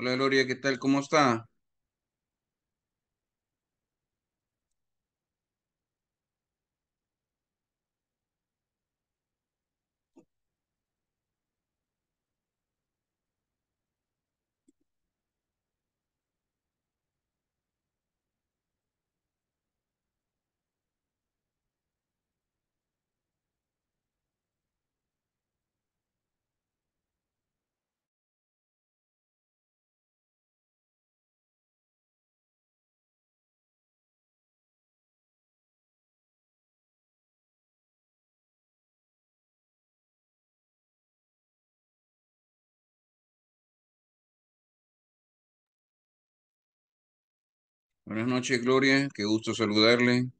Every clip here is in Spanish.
Hola Gloria, ¿qué tal? ¿Cómo está? Buenas noches, Gloria. Qué gusto saludarle.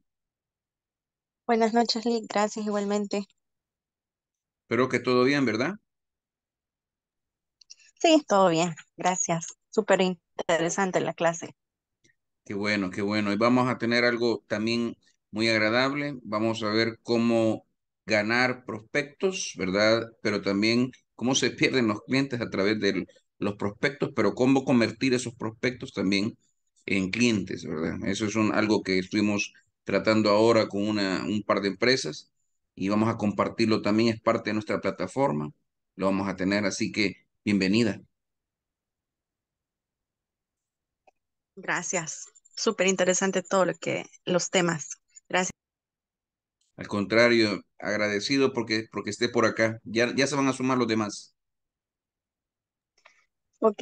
Buenas noches, Lee. Gracias igualmente. Espero que todo bien, ¿verdad? Sí, todo bien. Gracias. Súper interesante la clase. Qué bueno, qué bueno. Y vamos a tener algo también muy agradable. Vamos a ver cómo ganar prospectos, ¿verdad? Pero también cómo se pierden los clientes a través de los prospectos, pero cómo convertir esos prospectos también en clientes, ¿verdad? Eso es algo que estuvimos tratando ahora con una, un par de empresas y vamos a compartirlo también, es parte de nuestra plataforma, lo vamos a tener, así que bienvenida. Gracias, súper interesante todo lo que, los temas. Gracias. Al contrario, agradecido porque, porque esté por acá. Ya, ya se van a sumar los demás. Ok,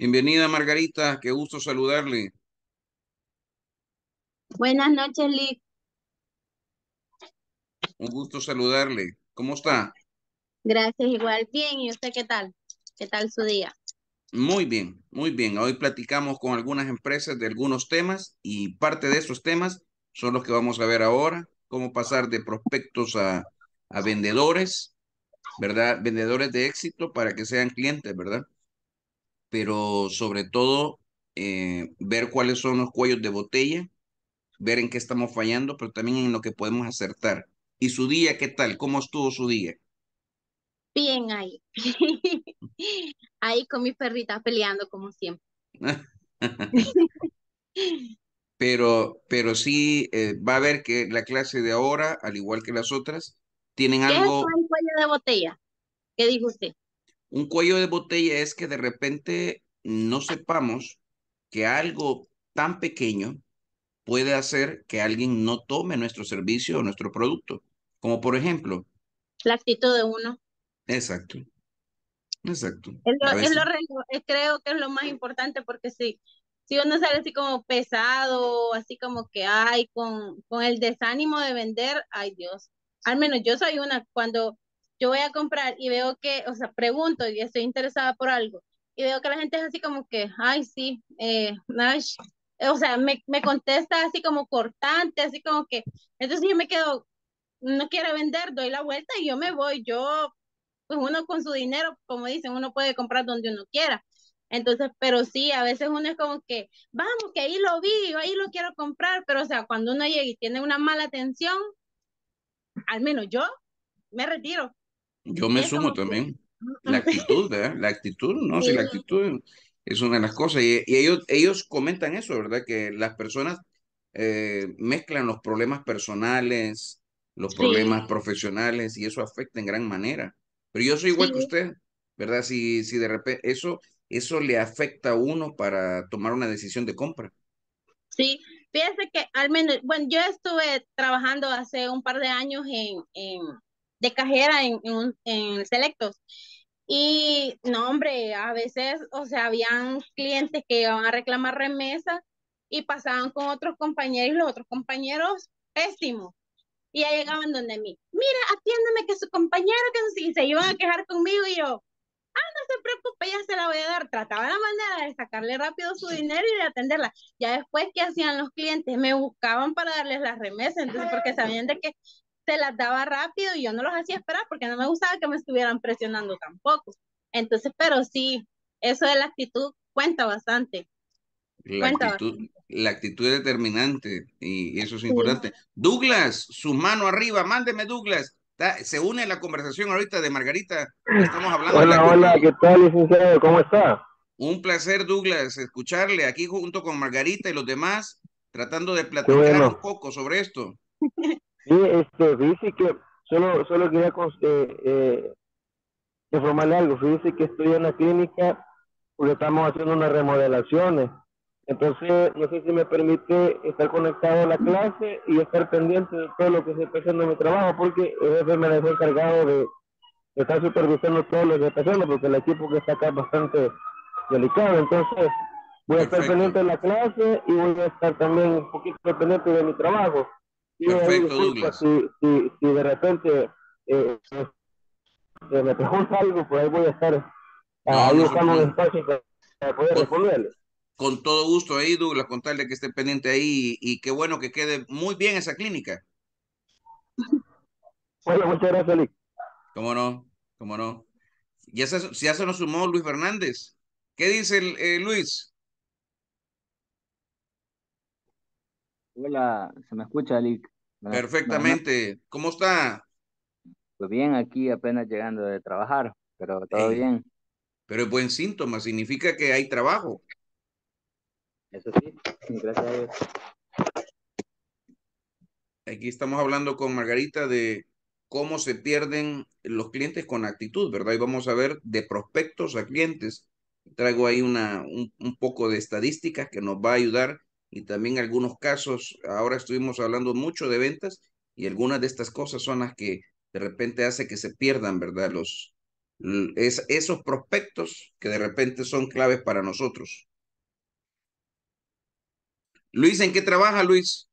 Bienvenida, Margarita. Qué gusto saludarle. Buenas noches, Liz. Un gusto saludarle. ¿Cómo está? Gracias, igual. Bien, ¿y usted qué tal? ¿Qué tal su día? Muy bien, muy bien. Hoy platicamos con algunas empresas de algunos temas y parte de esos temas son los que vamos a ver ahora, cómo pasar de prospectos a, a vendedores, ¿verdad? Vendedores de éxito para que sean clientes, ¿verdad? pero sobre todo eh, ver cuáles son los cuellos de botella, ver en qué estamos fallando, pero también en lo que podemos acertar. ¿Y su día qué tal? ¿Cómo estuvo su día? Bien ahí. ahí con mis perritas peleando como siempre. pero, pero sí eh, va a ver que la clase de ahora, al igual que las otras, tienen ¿Qué algo. Es el cuello de botella? ¿Qué dijo usted? Un cuello de botella es que de repente no sepamos que algo tan pequeño puede hacer que alguien no tome nuestro servicio o nuestro producto. Como por ejemplo. La actitud de uno. Exacto. Exacto. Es lo, eh, creo que es lo más importante porque si si uno sale así como pesado, así como que hay con, con el desánimo de vender, ay Dios. Al menos yo soy una, cuando yo voy a comprar y veo que, o sea, pregunto y estoy interesada por algo y veo que la gente es así como que, ay, sí, eh, o sea, me, contesta así como cortante, así como que, entonces yo me quedo, no quiero vender, doy la vuelta y yo me voy, yo, pues uno con su dinero, como dicen, uno puede comprar donde uno quiera. Entonces, pero sí, a veces uno es como que, vamos, que ahí lo vi, ahí lo quiero comprar, pero o sea, cuando uno llega y tiene una mala atención, al menos yo me retiro. Yo me sumo también. La actitud, ¿verdad? La actitud, ¿no? Sí. la actitud es una de las cosas. Y, ellos, ellos comentan eso, ¿verdad? Que las personas eh, mezclan los problemas personales, los problemas profesionales, y eso afecta en gran manera. Pero yo soy igual que usted, ¿verdad? Si, si de repente eso, eso le afecta a uno para tomar una decisión de compra. Sí, fíjese que al menos, bueno, yo estuve trabajando hace un par de años en de cajera en, en, Selectos. Y no, hombre, a veces, o sea, habían clientes que iban a reclamar remesas y pasaban con otros compañeros y los otros compañeros pésimos. Y ya llegaban donde mí, mira, atiéndeme que su compañero, que se iban a quejar conmigo y yo, ah, no se preocupe, ya se la voy a dar. Trataba la manera de sacarle rápido su dinero y de atenderla. Ya después, que hacían los clientes? Me buscaban para darles las remesas, entonces, porque sabían de que se las daba rápido y yo no los hacía esperar porque no me gustaba que me estuvieran presionando tampoco. Entonces, pero sí, eso de la actitud cuenta bastante. La, actitud, la actitud es determinante y eso es importante. Douglas, su mano arriba, mándeme Douglas. se une a la conversación ahorita de Margarita. Estamos hablando. Hola, hola, ¿qué tal, licenciado? ¿Cómo está? Un placer, Douglas, escucharle aquí junto con Margarita y los demás, tratando de platicar un poco sobre esto. Sí, este, dice que solo, solo quería eh, eh, informarle algo. Dice que estoy en la clínica porque estamos haciendo unas remodelaciones. Entonces, no sé si me permite estar conectado a la clase y estar pendiente de todo lo que se está haciendo en mi trabajo, porque el jefe me dejó encargado de, estar supervisando todo lo que está haciendo, porque el equipo que está acá es bastante delicado. Entonces, voy a estar pendiente de la clase y voy a estar también un poquito pendiente de mi trabajo. Perfecto, Douglas. Si, si, de repente eh, me pregunta algo, pues ahí voy a estar. ahí estamos para poder con, responderle. Con todo gusto ahí, Douglas, contarle que esté pendiente ahí y, qué bueno que quede muy bien esa clínica. Bueno, muchas gracias, Luis. ¿Cómo no? ¿Cómo no? Ya se, ya se nos sumó Luis Fernández. ¿Qué dice el, eh, Luis? Hola, se me escucha, Perfectamente. ¿Cómo está? Pues bien, aquí apenas llegando de trabajar, pero todo bien. Pero es buen síntoma, significa que hay trabajo. Eso sí, gracias a Dios. Aquí estamos hablando con Margarita de cómo se pierden los clientes con actitud, ¿verdad? Y vamos a ver de prospectos a clientes. Traigo ahí una, un, un poco de estadísticas que nos va a ayudar y también algunos casos, ahora estuvimos hablando mucho de ventas y algunas de estas cosas son las que de repente hace que se pierdan, ¿verdad? Los, es, esos prospectos que de repente son claves para nosotros. Luis, ¿en qué trabaja Luis?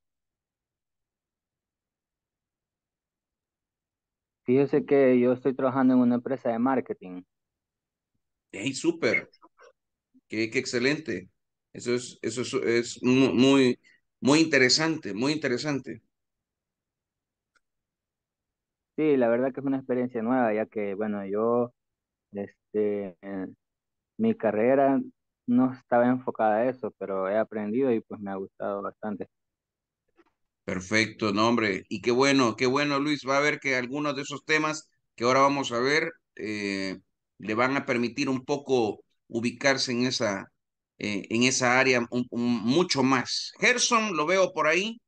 Fíjese que yo estoy trabajando en una empresa de marketing. ¡Ey, súper! ¡Qué, qué excelente! Eso es, muy, muy interesante, muy interesante. Sí, la verdad que es una experiencia nueva, ya que, bueno, yo, este, mi carrera no estaba enfocada a eso, pero he aprendido y pues me ha gustado bastante. Perfecto, nombre hombre. Y qué bueno, qué bueno, Luis. Va a ver que algunos de esos temas que ahora vamos a ver eh, le van a permitir un poco ubicarse en esa, eh, en esa área mucho más. Gerson lo veo por ahí,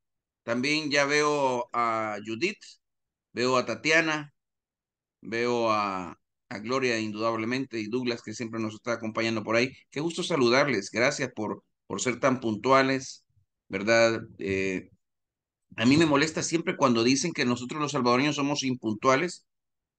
también ya veo a Judith, veo a Tatiana, veo a, Gloria indudablemente y Douglas que siempre nos está acompañando por ahí. Qué gusto saludarles, gracias por, por ser tan puntuales, ¿verdad? Eh, a mí me molesta siempre cuando dicen que nosotros los salvadoreños somos impuntuales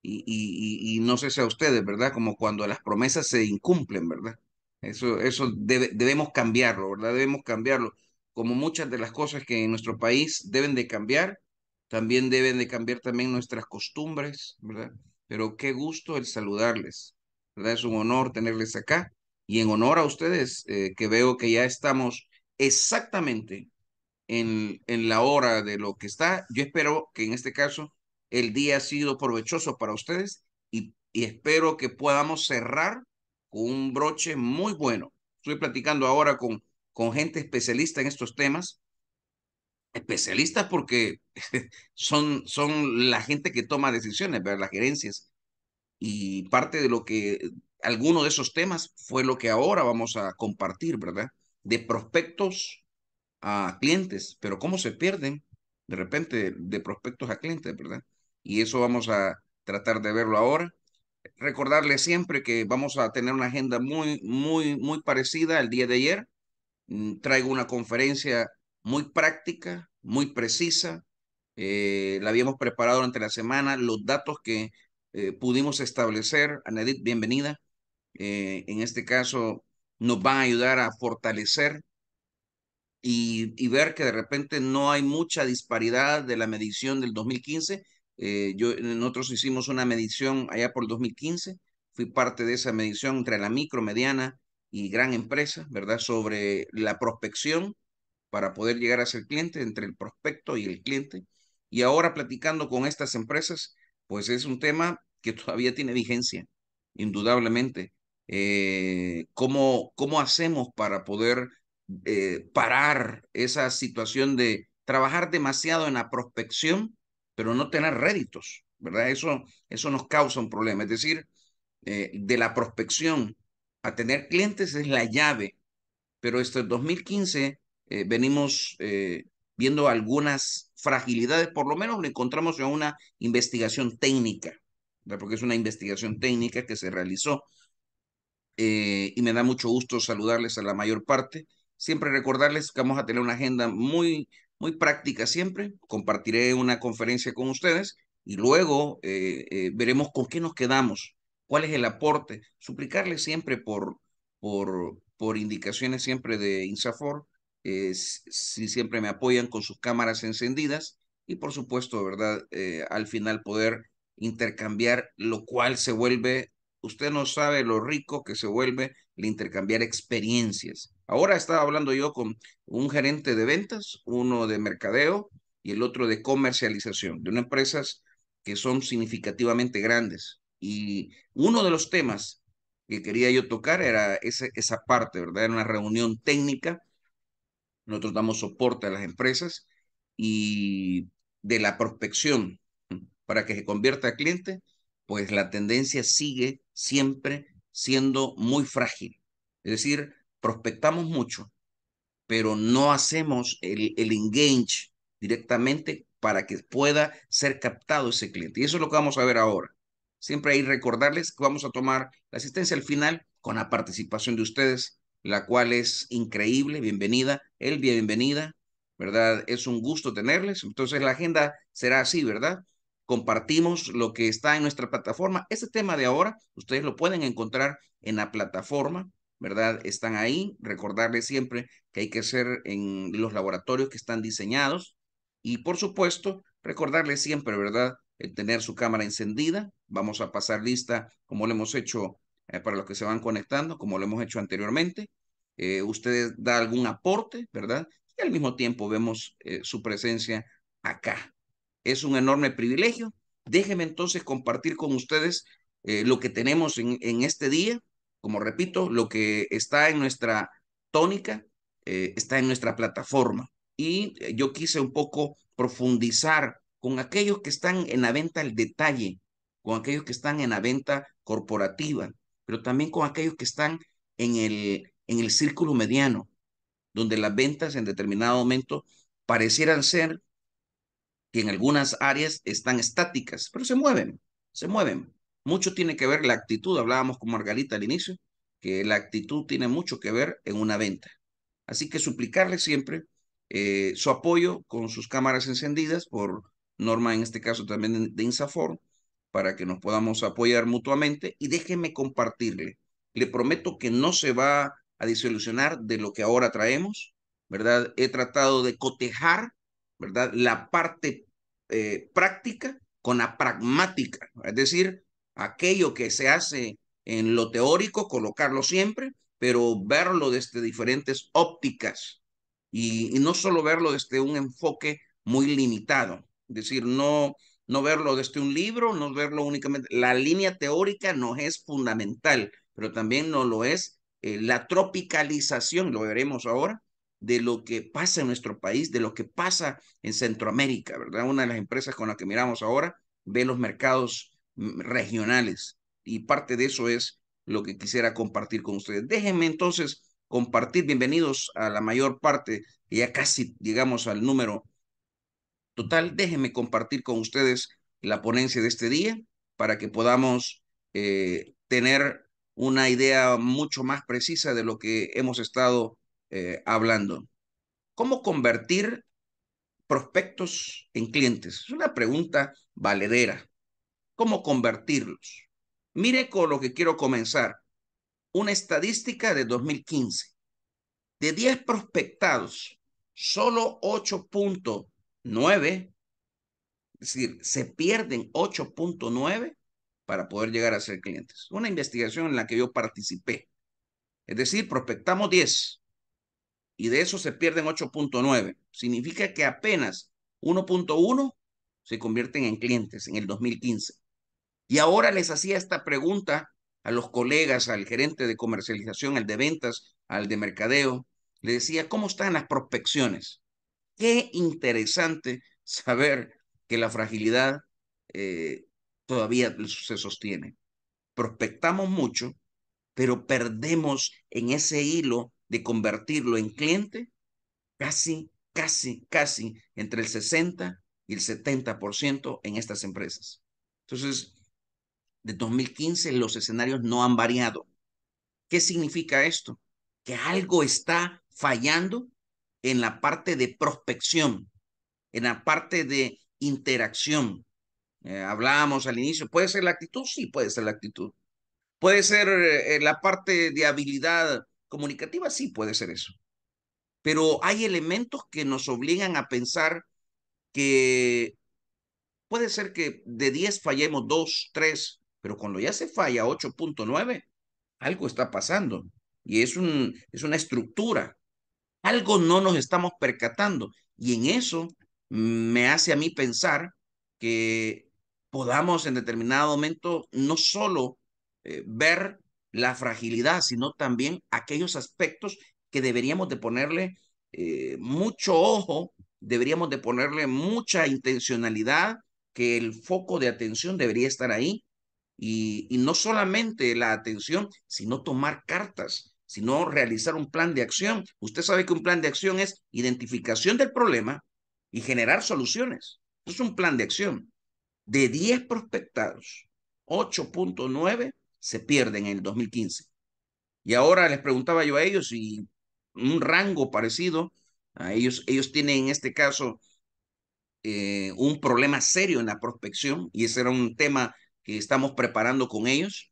y, y, y, no sé si a ustedes, ¿verdad? Como cuando las promesas se incumplen, ¿verdad? Eso, debemos cambiarlo, ¿verdad? Debemos cambiarlo. Como muchas de las cosas que en nuestro país deben de cambiar, también deben de cambiar también nuestras costumbres, ¿verdad? Pero qué gusto el saludarles, ¿verdad? Es un honor tenerles acá y en honor a ustedes, eh, que veo que ya estamos exactamente en, en la hora de lo que está. Yo espero que en este caso el día ha sido provechoso para ustedes y, y espero que podamos cerrar con un broche muy bueno. Estoy platicando ahora con, con gente especialista en estos temas. Especialistas porque son, son la gente que toma decisiones, ¿verdad? las gerencias. Y parte de lo que, alguno de esos temas fue lo que ahora vamos a compartir, ¿verdad? De prospectos a clientes, pero cómo se pierden de repente de prospectos a clientes, ¿verdad? Y eso vamos a tratar de verlo ahora. Recordarle siempre que vamos a tener una agenda muy, muy, muy parecida al día de ayer. Mm, traigo una conferencia muy práctica, muy precisa. Eh, la habíamos preparado durante la semana, los datos que eh, pudimos establecer. Anedit, bienvenida. Eh, en este caso, nos van a ayudar a fortalecer y, y ver que de repente no hay mucha disparidad de la medición del 2015 eh, yo, nosotros hicimos una medición allá por 2015, fui parte de esa medición entre la micro, mediana y gran empresa, ¿verdad? Sobre la prospección para poder llegar a ser cliente, entre el prospecto y el cliente. Y ahora platicando con estas empresas, pues es un tema que todavía tiene vigencia, indudablemente. Eh, ¿cómo, hacemos para poder eh, parar esa situación de trabajar demasiado en la prospección pero no tener réditos, ¿verdad? Eso, eso nos causa un problema. Es decir, eh, de la prospección a tener clientes es la llave, pero este 2015 eh, venimos eh, viendo algunas fragilidades, por lo menos lo encontramos en una investigación técnica, ¿verdad? porque es una investigación técnica que se realizó y me da mucho gusto saludarles a la mayor parte. Siempre recordarles que vamos a tener una agenda muy muy práctica siempre. Compartiré una conferencia con ustedes y luego eh, eh, veremos con qué nos quedamos, cuál es el aporte. Suplicarle siempre por, por, por indicaciones siempre de INSAFOR, eh, si siempre me apoyan con sus cámaras encendidas y por supuesto, ¿verdad? al final poder intercambiar, lo cual se vuelve, usted no sabe lo rico que se vuelve el intercambiar experiencias Ahora estaba hablando yo con un gerente de ventas, uno de mercadeo y el otro de comercialización, de unas empresas que son significativamente grandes. Y uno de los temas que quería yo tocar era esa parte, ¿verdad? Era una reunión técnica. Nosotros damos soporte a las empresas y de la prospección para que se convierta a cliente, pues la tendencia sigue siempre siendo muy frágil. Es decir, prospectamos mucho, pero no hacemos el, el engage directamente para que pueda ser captado ese cliente. Y eso es lo que vamos a ver ahora. Siempre hay recordarles que vamos a tomar la asistencia al final con la participación de ustedes, la cual es increíble. Bienvenida, el bienvenida, ¿verdad? Es un gusto tenerles. Entonces la agenda será así, ¿verdad? Compartimos lo que está en nuestra plataforma. Ese tema de ahora, ustedes lo pueden encontrar en la plataforma ¿verdad? Están ahí. Recordarles siempre que hay que ser en los laboratorios que están diseñados. Y por supuesto, recordarles siempre, ¿verdad? tener su cámara encendida. Vamos a pasar lista como lo hemos hecho eh, para los que se van conectando, como lo hemos hecho anteriormente. Eh, ustedes da algún aporte, ¿verdad? Y al mismo tiempo vemos eh, su presencia acá. Es un enorme privilegio. Déjenme entonces compartir con ustedes lo que tenemos en, en este día como repito, lo que está en nuestra tónica eh, está en nuestra plataforma. Y eh, yo quise un poco profundizar con aquellos que están en la venta al detalle, con aquellos que están en la venta corporativa, pero también con aquellos que están en el, en el círculo mediano, donde las ventas en determinado momento parecieran ser que en algunas áreas están estáticas, pero se mueven, se mueven. Mucho tiene que ver la actitud, hablábamos con Margarita al inicio, que la actitud tiene mucho que ver en una venta. Así que suplicarle siempre eh, su apoyo con sus cámaras encendidas por norma, en este caso también de Insafor, para que nos podamos apoyar mutuamente y déjeme compartirle. Le prometo que no se va a disolucionar de lo que ahora traemos, ¿verdad? He tratado de cotejar, ¿verdad? La parte eh, práctica con la pragmática, es decir, aquello que se hace en lo teórico, colocarlo siempre, pero verlo desde diferentes ópticas y, no solo verlo desde un enfoque muy limitado, es decir, no, no verlo desde un libro, no verlo únicamente, la línea teórica no es fundamental, pero también no lo es eh, la tropicalización, lo veremos ahora, de lo que pasa en nuestro país, de lo que pasa en Centroamérica, ¿verdad? Una de las empresas con las que miramos ahora ve los mercados regionales. Y parte de eso es lo que quisiera compartir con ustedes. Déjenme entonces compartir, bienvenidos a la mayor parte, ya casi llegamos al número total. Déjenme compartir con ustedes la ponencia de este día para que podamos eh, tener una idea mucho más precisa de lo que hemos estado eh, hablando. ¿Cómo convertir prospectos en clientes? Es una pregunta valedera cómo convertirlos. Mire con lo que quiero comenzar. Una estadística de 2015. De 10 prospectados, solo 8.9, es decir, se pierden 8.9 para poder llegar a ser clientes. Una investigación en la que yo participé. Es decir, prospectamos 10 y de eso se pierden 8.9. Significa que apenas 1.1 se convierten en clientes en el 2015. Y ahora les hacía esta pregunta a los colegas, al gerente de comercialización, al de ventas, al de mercadeo. Le decía, ¿cómo están las prospecciones? Qué interesante saber que la fragilidad eh, todavía se sostiene. Prospectamos mucho, pero perdemos en ese hilo de convertirlo en cliente casi, casi, casi entre el 60 y el 70% en estas empresas. Entonces, de 2015 los escenarios no han variado. ¿Qué significa esto? Que algo está fallando en la parte de prospección, en la parte de interacción. Eh, hablábamos al inicio, ¿puede ser la actitud? Sí, puede ser la actitud. ¿Puede ser eh, la parte de habilidad comunicativa? Sí, puede ser eso. Pero hay elementos que nos obligan a pensar que puede ser que de 10 fallemos 2, 3, pero cuando ya se falla 8.9, algo está pasando y es, un, es una estructura. Algo no nos estamos percatando y en eso me hace a mí pensar que podamos en determinado momento no solo eh, ver la fragilidad, sino también aquellos aspectos que deberíamos de ponerle eh, mucho ojo, deberíamos de ponerle mucha intencionalidad, que el foco de atención debería estar ahí y, no solamente la atención, sino tomar cartas, sino realizar un plan de acción. Usted sabe que un plan de acción es identificación del problema y generar soluciones. Es un plan de acción. De 10 prospectados, 8.9 se pierden en el 2015. Y ahora les preguntaba yo a ellos y un rango parecido, a ellos, ellos tienen en este caso eh, un problema serio en la prospección y ese era un tema que estamos preparando con ellos,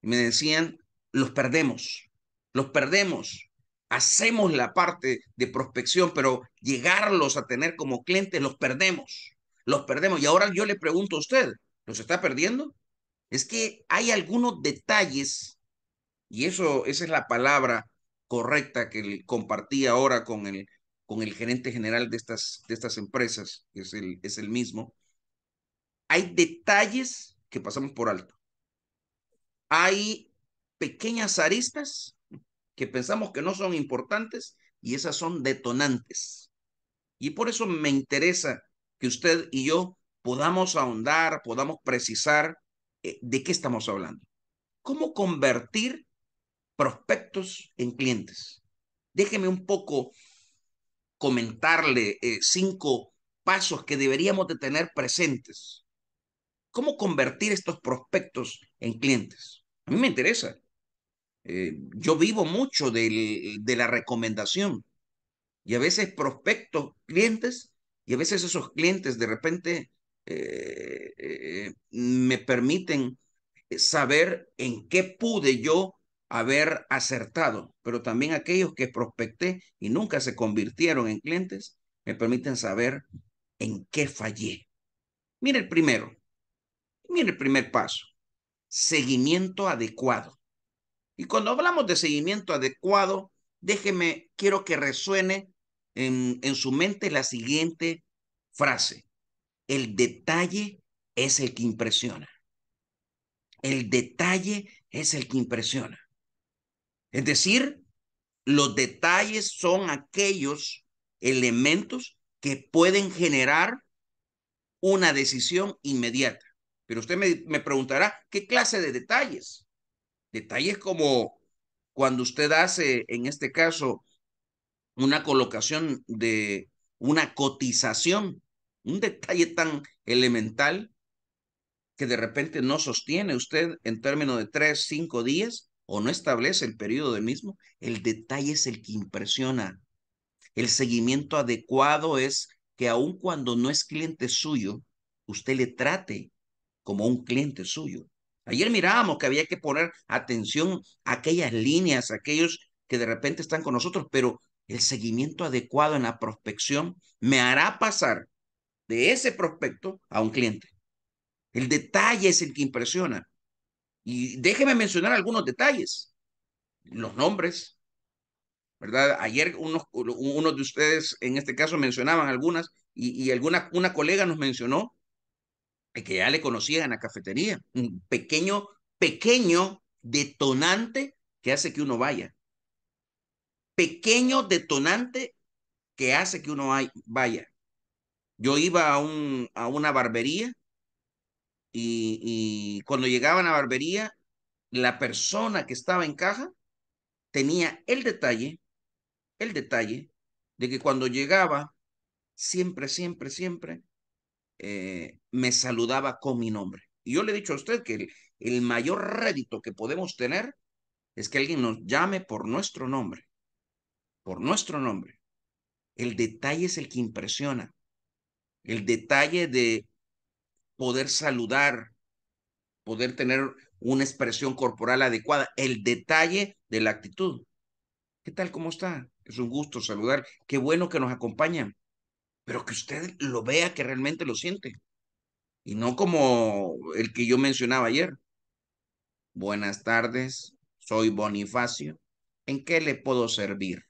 me decían, los perdemos, los perdemos. Hacemos la parte de prospección, pero llegarlos a tener como clientes, los perdemos, los perdemos. Y ahora yo le pregunto a usted, ¿los está perdiendo? Es que hay algunos detalles, y eso, esa es la palabra correcta que compartí ahora con el, con el gerente general de estas, de estas empresas, que es el, es el mismo, hay detalles que pasamos por alto. Hay pequeñas aristas que pensamos que no son importantes y esas son detonantes. Y por eso me interesa que usted y yo podamos ahondar, podamos precisar eh, de qué estamos hablando. ¿Cómo convertir prospectos en clientes? Déjeme un poco comentarle eh, cinco pasos que deberíamos de tener presentes ¿Cómo convertir estos prospectos en clientes? A mí me interesa. Eh, yo vivo mucho de la recomendación y a veces prospectos clientes y a veces esos clientes de repente eh, eh, me permiten saber en qué pude yo haber acertado, pero también aquellos que prospecté y nunca se convirtieron en clientes me permiten saber en qué fallé. Mira el primero, Mire el primer paso, seguimiento adecuado. Y cuando hablamos de seguimiento adecuado, déjeme, quiero que resuene en, en su mente la siguiente frase. El detalle es el que impresiona. El detalle es el que impresiona. Es decir, los detalles son aquellos elementos que pueden generar una decisión inmediata. Pero usted me, preguntará, ¿qué clase de detalles? Detalles como cuando usted hace, en este caso, una colocación de una cotización, un detalle tan elemental que de repente no sostiene usted en términos de tres, cinco días o no establece el periodo del mismo, el detalle es el que impresiona. El seguimiento adecuado es que aun cuando no es cliente suyo, usted le trate como un cliente suyo. Ayer mirábamos que había que poner atención a aquellas líneas, a aquellos que de repente están con nosotros, pero el seguimiento adecuado en la prospección me hará pasar de ese prospecto a un cliente. El detalle es el que impresiona. Y déjeme mencionar algunos detalles. Los nombres, ¿verdad? Ayer unos, unos de ustedes, en este caso, mencionaban algunas y, y alguna una colega nos mencionó eh, que ya le conocían en la cafetería, un pequeño, pequeño detonante que hace que uno vaya. Pequeño detonante que hace que uno vaya. Yo iba a, un, a una barbería y, y cuando llegaba a la barbería, la persona que estaba en caja tenía el detalle, el detalle de que cuando llegaba, siempre, siempre, siempre eh, me saludaba con mi nombre. Y yo le he dicho a usted que el mayor rédito que podemos tener es que alguien nos llame por nuestro nombre, por nuestro nombre. El detalle es el que impresiona. El detalle de poder saludar, poder tener una expresión corporal adecuada, el detalle de la actitud. ¿Qué tal? ¿Cómo está? Es un gusto saludar. Qué bueno que nos acompañan pero que usted lo vea que realmente lo siente. Y no como el que yo mencionaba ayer. Buenas tardes, soy Bonifacio. ¿En qué le puedo servir?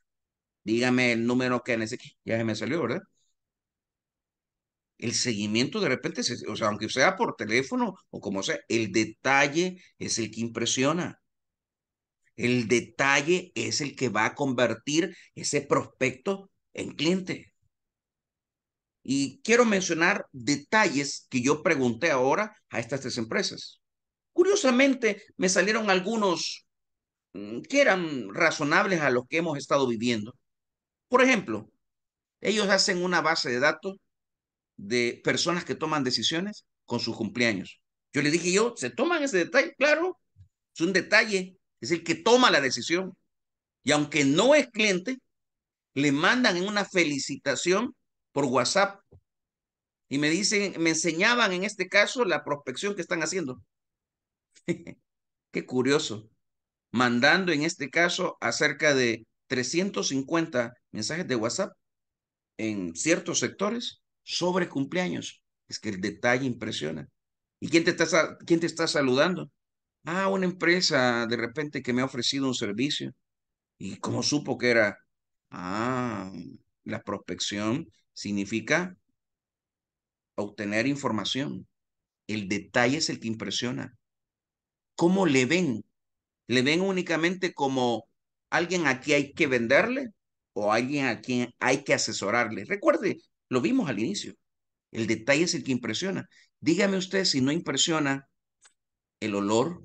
Dígame el número que necesite. Ya se me salió, ¿verdad? El seguimiento de repente, o sea, aunque sea por teléfono o como sea, el detalle es el que impresiona. El detalle es el que va a convertir ese prospecto en cliente. Y quiero mencionar detalles que yo pregunté ahora a estas tres empresas. Curiosamente, me salieron algunos mm, que eran razonables a los que hemos estado viviendo. Por ejemplo, ellos hacen una base de datos de personas que toman decisiones con sus cumpleaños. Yo le dije yo, ¿se toman ese detalle? Claro, es un detalle, es el que toma la decisión. Y aunque no es cliente, le mandan en una felicitación por WhatsApp y me dicen, me enseñaban en este caso la prospección que están haciendo. Qué curioso. Mandando en este caso acerca de 350 mensajes de WhatsApp en ciertos sectores sobre cumpleaños. Es que el detalle impresiona. ¿Y quién te está, quién te está saludando? Ah, una empresa de repente que me ha ofrecido un servicio. ¿Y como supo que era? Ah, la prospección significa obtener información. El detalle es el que impresiona. ¿Cómo le ven? ¿Le ven únicamente como alguien a quien hay que venderle o alguien a quien hay que asesorarle? Recuerde, lo vimos al inicio. El detalle es el que impresiona. Dígame usted si no impresiona el olor.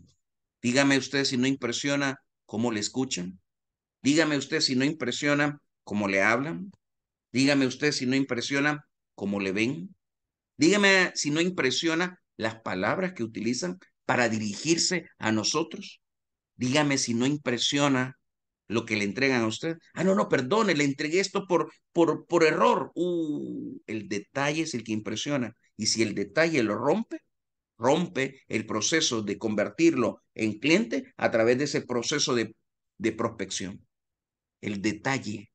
Dígame usted si no impresiona cómo le escuchan. Dígame usted si no impresiona cómo le hablan. Dígame usted si no impresiona cómo le ven. Dígame si no impresiona las palabras que utilizan para dirigirse a nosotros. Dígame si no impresiona lo que le entregan a usted. Ah, no, no, perdone, le entregué esto por, por, por error. Uh, el detalle es el que impresiona. Y si el detalle lo rompe, rompe el proceso de convertirlo en cliente a través de ese proceso de, de prospección. El detalle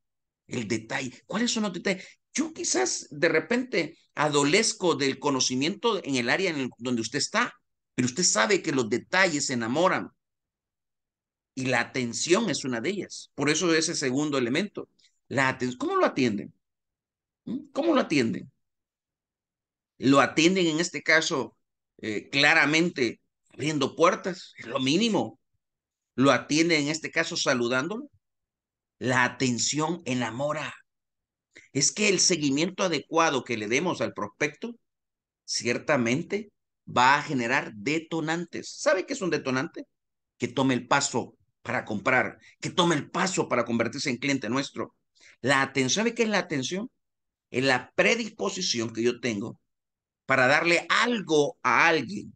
el detalle. ¿Cuáles son los detalles? Yo quizás de repente adolezco del conocimiento en el área en donde usted está, pero usted sabe que los detalles se enamoran. Y la atención es una de ellas. Por eso es ese segundo elemento. La ¿Cómo lo atienden? ¿Mm? ¿Cómo lo atienden? Lo atienden en este caso eh, claramente abriendo puertas, es lo mínimo. Lo atienden en este caso saludándolo. La atención enamora. Es que el seguimiento adecuado que le demos al prospecto ciertamente va a generar detonantes. ¿Sabe qué es un detonante? Que tome el paso para comprar, que tome el paso para convertirse en cliente nuestro. La atención, ¿sabe qué es la atención? Es la predisposición que yo tengo para darle algo a alguien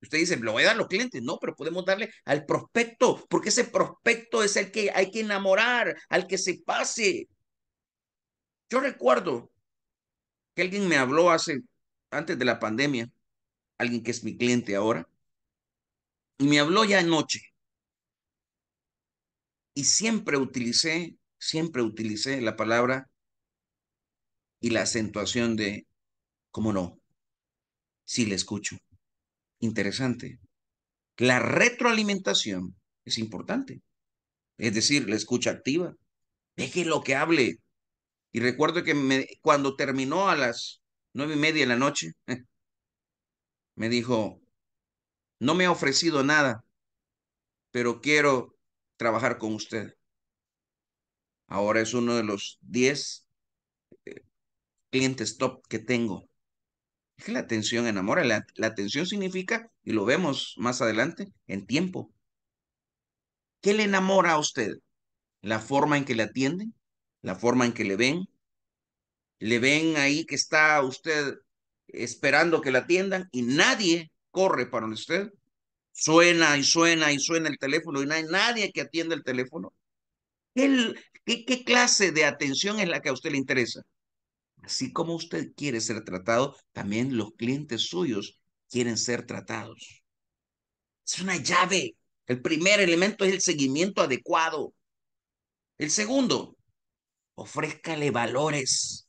Usted dice, lo voy a dar a los clientes. No, pero podemos darle al prospecto, porque ese prospecto es el que hay que enamorar, al que se pase. Yo recuerdo que alguien me habló hace, antes de la pandemia, alguien que es mi cliente ahora, y me habló ya anoche. Y siempre utilicé, siempre utilicé la palabra y la acentuación de, ¿cómo no? Sí, le escucho interesante. La retroalimentación es importante. Es decir, la escucha activa. deje lo que hable. Y recuerdo que me, cuando terminó a las nueve y media de la noche, me dijo, no me ha ofrecido nada, pero quiero trabajar con usted. Ahora es uno de los diez eh, clientes top que tengo. Es que la atención enamora. La, atención significa, y lo vemos más adelante, en tiempo. ¿Qué le enamora a usted? ¿La forma en que le atienden? ¿La forma en que le ven? ¿Le ven ahí que está usted esperando que la atiendan y nadie corre para usted? Suena y suena y suena el teléfono y no hay nadie que atienda el teléfono. qué clase de atención es la que a usted le interesa? Así como usted quiere ser tratado, también los clientes suyos quieren ser tratados. Es una llave. El primer elemento es el seguimiento adecuado. El segundo, ofrézcale valores.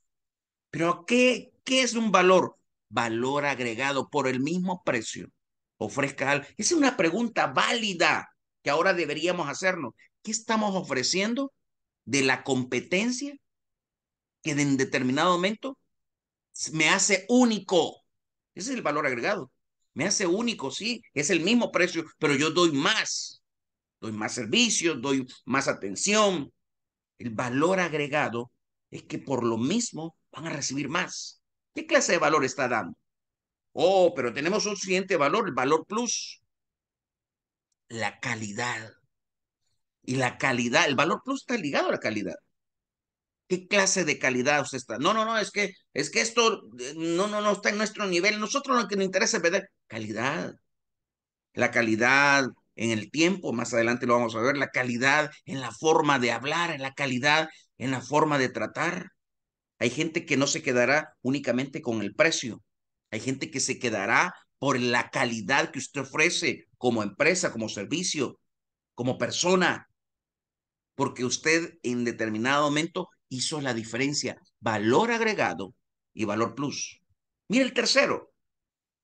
¿Pero qué, qué es un valor? Valor agregado por el mismo precio. Ofrezca Esa es una pregunta válida que ahora deberíamos hacernos. ¿Qué estamos ofreciendo de la competencia que en determinado momento me hace único. Ese es el valor agregado. Me hace único, sí, es el mismo precio, pero yo doy más. Doy más servicios, doy más atención. El valor agregado es que por lo mismo van a recibir más. ¿Qué clase de valor está dando? Oh, pero tenemos un siguiente valor, el valor plus. La calidad. Y la calidad, el valor plus está ligado a la calidad. ¿Qué clase de calidad usted está? No, no, no, es que, es que esto eh, no, no, no está en nuestro nivel. Nosotros lo que nos interesa es ver calidad. La calidad en el tiempo, más adelante lo vamos a ver, la calidad en la forma de hablar, en la calidad en la forma de tratar. Hay gente que no se quedará únicamente con el precio. Hay gente que se quedará por la calidad que usted ofrece como empresa, como servicio, como persona, porque usted en determinado momento hizo la diferencia valor agregado y valor plus. Mira el tercero,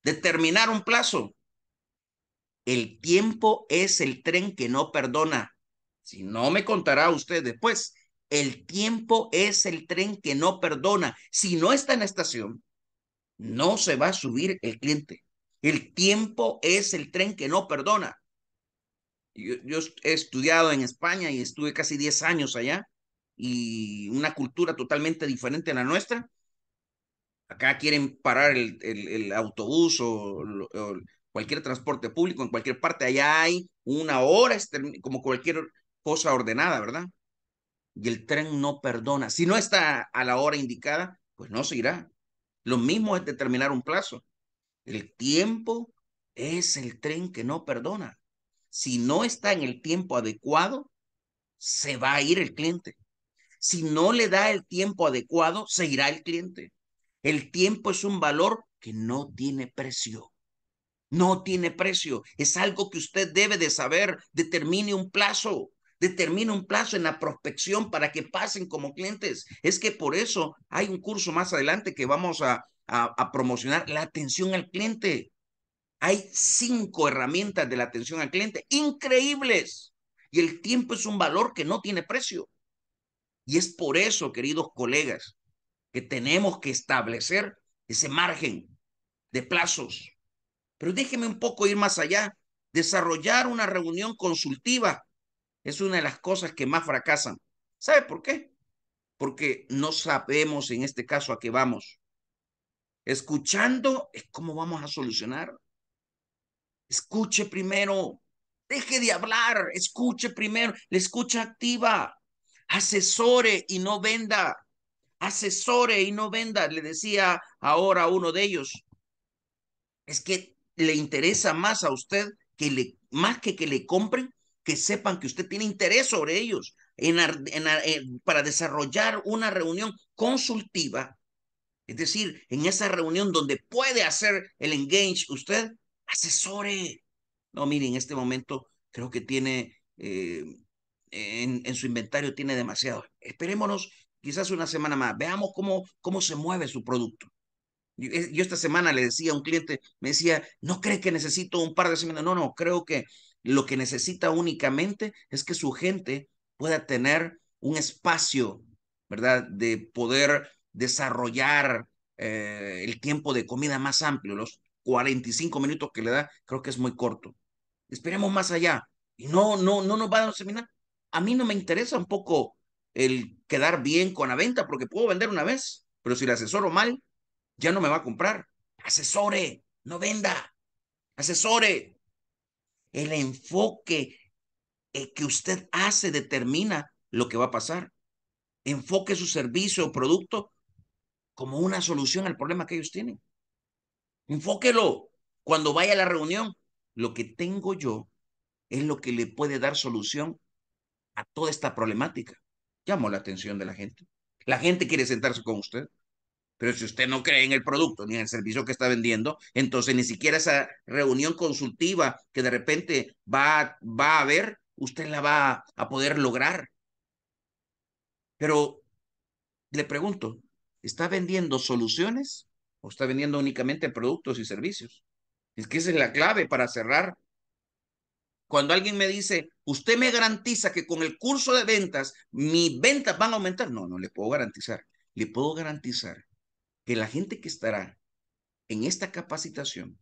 determinar un plazo. El tiempo es el tren que no perdona. Si no me contará usted después, el tiempo es el tren que no perdona. Si no está en la estación, no se va a subir el cliente. El tiempo es el tren que no perdona. Yo, yo he estudiado en España y estuve casi 10 años allá y una cultura totalmente diferente a la nuestra. Acá quieren parar el, el, autobús o, cualquier transporte público en cualquier parte. Allá hay una hora, como cualquier cosa ordenada, ¿verdad? Y el tren no perdona. Si no está a la hora indicada, pues no se irá. Lo mismo es determinar un plazo. El tiempo es el tren que no perdona. Si no está en el tiempo adecuado, se va a ir el cliente si no le da el tiempo adecuado, se irá el cliente. El tiempo es un valor que no tiene precio. No tiene precio. Es algo que usted debe de saber. Determine un plazo. Determine un plazo en la prospección para que pasen como clientes. Es que por eso hay un curso más adelante que vamos a, a promocionar la atención al cliente. Hay cinco herramientas de la atención al cliente increíbles. Y el tiempo es un valor que no tiene precio. Y es por eso, queridos colegas, que tenemos que establecer ese margen de plazos. Pero déjeme un poco ir más allá. Desarrollar una reunión consultiva es una de las cosas que más fracasan. ¿Sabe por qué? Porque no sabemos en este caso a qué vamos. Escuchando es cómo vamos a solucionar. Escuche primero. Deje de hablar. Escuche primero. La escucha activa asesore y no venda, asesore y no venda, le decía ahora uno de ellos. Es que le interesa más a usted que le, más que que le compren, que sepan que usted tiene interés sobre ellos en, para desarrollar una reunión consultiva, es decir, en esa reunión donde puede hacer el engage usted, asesore. No, mire, en este momento creo que tiene eh, en, su inventario tiene demasiado Esperémonos quizás una semana más, veamos cómo, cómo se mueve su producto. Yo, eh, esta semana le decía a un cliente, me decía, ¿no cree que necesito un par de semanas? No, no, creo que lo que necesita únicamente es que su gente pueda tener un espacio, ¿verdad? De poder desarrollar eh, el tiempo de comida más amplio, los 45 minutos que le da, creo que es muy corto. Esperemos más allá. Y no, no, no nos va a dar un a mí no me interesa un poco el quedar bien con la venta porque puedo vender una vez, pero si le asesoro mal, ya no me va a comprar. Asesore, no venda. Asesore. El enfoque eh, que usted hace determina lo que va a pasar. Enfoque su servicio o producto como una solución al problema que ellos tienen. Enfóquelo cuando vaya a la reunión. Lo que tengo yo es lo que le puede dar solución a toda esta problemática. Llamo la atención de la gente. La gente quiere sentarse con usted. Pero si usted no cree en el producto ni en el servicio que está vendiendo, entonces ni siquiera esa reunión consultiva que de repente va, va a haber, usted la va a poder lograr. Pero le pregunto, ¿está vendiendo soluciones o está vendiendo únicamente productos y servicios? Es que esa es la clave para cerrar cuando alguien me dice, usted me garantiza que con el curso de ventas mis ventas van a aumentar, no, no le puedo garantizar. Le puedo garantizar que la gente que estará en esta capacitación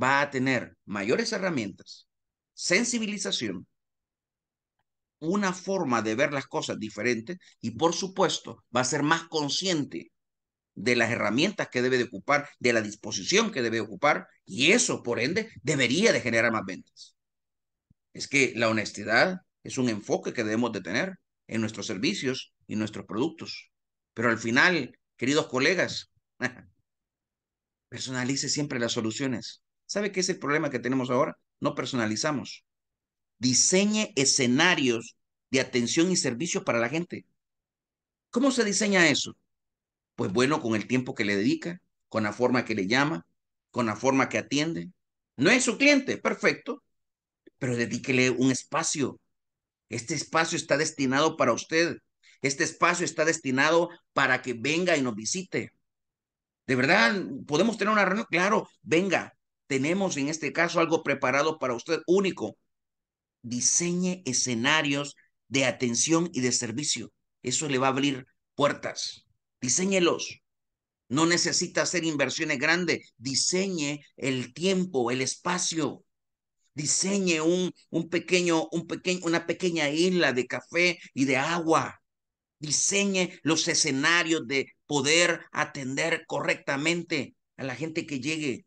va a tener mayores herramientas, sensibilización, una forma de ver las cosas diferente y por supuesto va a ser más consciente de las herramientas que debe de ocupar, de la disposición que debe ocupar y eso por ende debería de generar más ventas es que la honestidad es un enfoque que debemos de tener en nuestros servicios y nuestros productos. Pero al final, queridos colegas, personalice siempre las soluciones. ¿Sabe qué es el problema que tenemos ahora? No personalizamos. Diseñe escenarios de atención y servicio para la gente. ¿Cómo se diseña eso? Pues bueno, con el tiempo que le dedica, con la forma que le llama, con la forma que atiende. No es su cliente, perfecto, pero dedíquele un espacio. Este espacio está destinado para usted. Este espacio está destinado para que venga y nos visite. De verdad, podemos tener una reunión, claro, venga, tenemos en este caso algo preparado para usted único. Diseñe escenarios de atención y de servicio. Eso le va a abrir puertas. Diseñelos. No necesita hacer inversiones grandes. Diseñe el tiempo, el espacio diseñe un, un pequeño, un pequeño, una pequeña isla de café y de agua. Diseñe los escenarios de poder atender correctamente a la gente que llegue,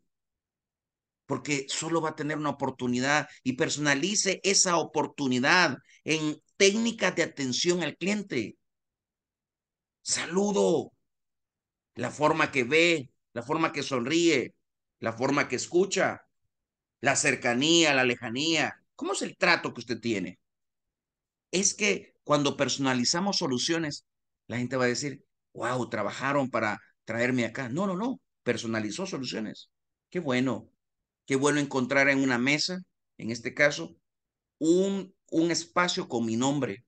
porque solo va a tener una oportunidad y personalice esa oportunidad en técnicas de atención al cliente. Saludo, la forma que ve, la forma que sonríe, la forma que escucha, la cercanía, la lejanía. ¿Cómo es el trato que usted tiene? Es que cuando personalizamos soluciones, la gente va a decir, wow, trabajaron para traerme acá. No, no, no, personalizó soluciones. Qué bueno, qué bueno encontrar en una mesa, en este caso, un, un espacio con mi nombre.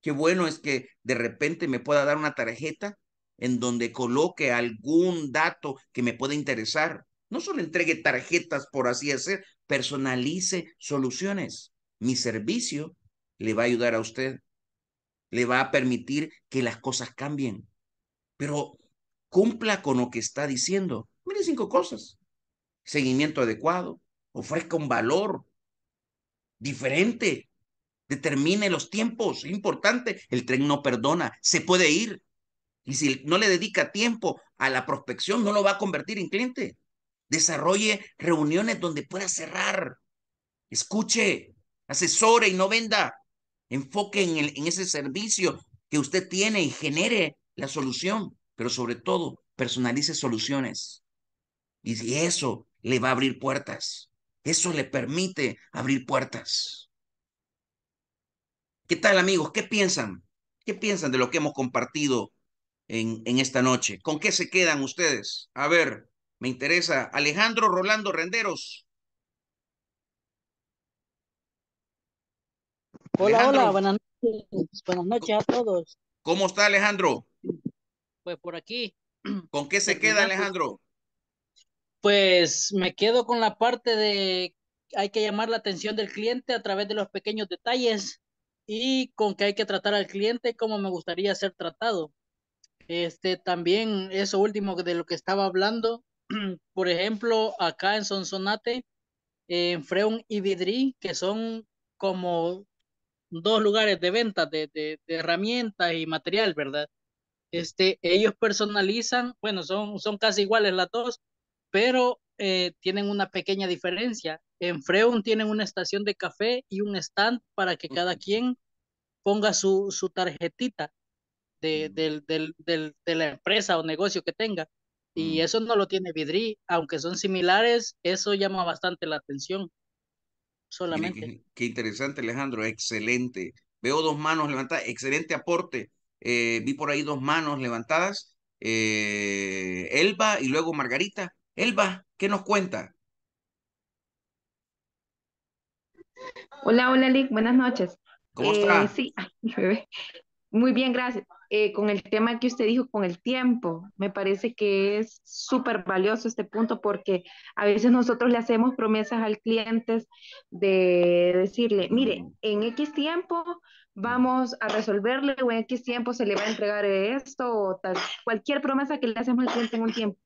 Qué bueno es que de repente me pueda dar una tarjeta en donde coloque algún dato que me pueda interesar. No solo entregue tarjetas, por así hacer, personalice soluciones. Mi servicio le va a ayudar a usted, le va a permitir que las cosas cambien. Pero cumpla con lo que está diciendo. Mire cinco cosas. Seguimiento adecuado, ofrezca un valor diferente, determine los tiempos, es importante, el tren no perdona, se puede ir. Y si no le dedica tiempo a la prospección, no lo va a convertir en cliente. Desarrolle reuniones donde pueda cerrar. Escuche, asesore y no venda. Enfoque en, el, en ese servicio que usted tiene y genere la solución, pero sobre todo personalice soluciones. Y eso le va a abrir puertas. Eso le permite abrir puertas. ¿Qué tal amigos? ¿Qué piensan? ¿Qué piensan de lo que hemos compartido en, en esta noche? ¿Con qué se quedan ustedes? A ver, me interesa. Alejandro Rolando Renderos. Hola, hola, buenas noches. Buenas noches a todos. ¿Cómo está Alejandro? Pues por aquí. ¿Con qué se pues, queda pues Alejandro? Pues me quedo con la parte de hay que llamar la atención del cliente a través de los pequeños detalles y con que hay que tratar al cliente como me gustaría ser tratado. Este también eso último de lo que estaba hablando por ejemplo, acá en Sonsonate, en Freon y Vidri, que son como dos lugares de venta de, de, herramientas y material, ¿verdad? Este, ellos personalizan, bueno, son, son casi iguales las dos, pero eh, tienen una pequeña diferencia. En Freon tienen una estación de café y un stand para que cada quien ponga su, su tarjetita de, mm. del, del, del, de la empresa o negocio que tenga. Y mm. eso no lo tiene Vidri, aunque son similares, eso llama bastante la atención. Solamente. Qué, interesante, Alejandro, excelente. Veo dos manos levantadas, excelente aporte. Eh, vi por ahí dos manos levantadas, eh, Elba y luego Margarita. Elba, ¿qué nos cuenta? Hola, hola, Lick, buenas noches. ¿Cómo eh, estás Sí, Muy bien, gracias. Eh, con el tema que usted dijo, con el tiempo. Me parece que es súper valioso este punto porque a veces nosotros le hacemos promesas al cliente de decirle, mire, en X tiempo vamos a resolverle o en X tiempo se le va a entregar esto tal, cualquier promesa que le hacemos al cliente en un tiempo.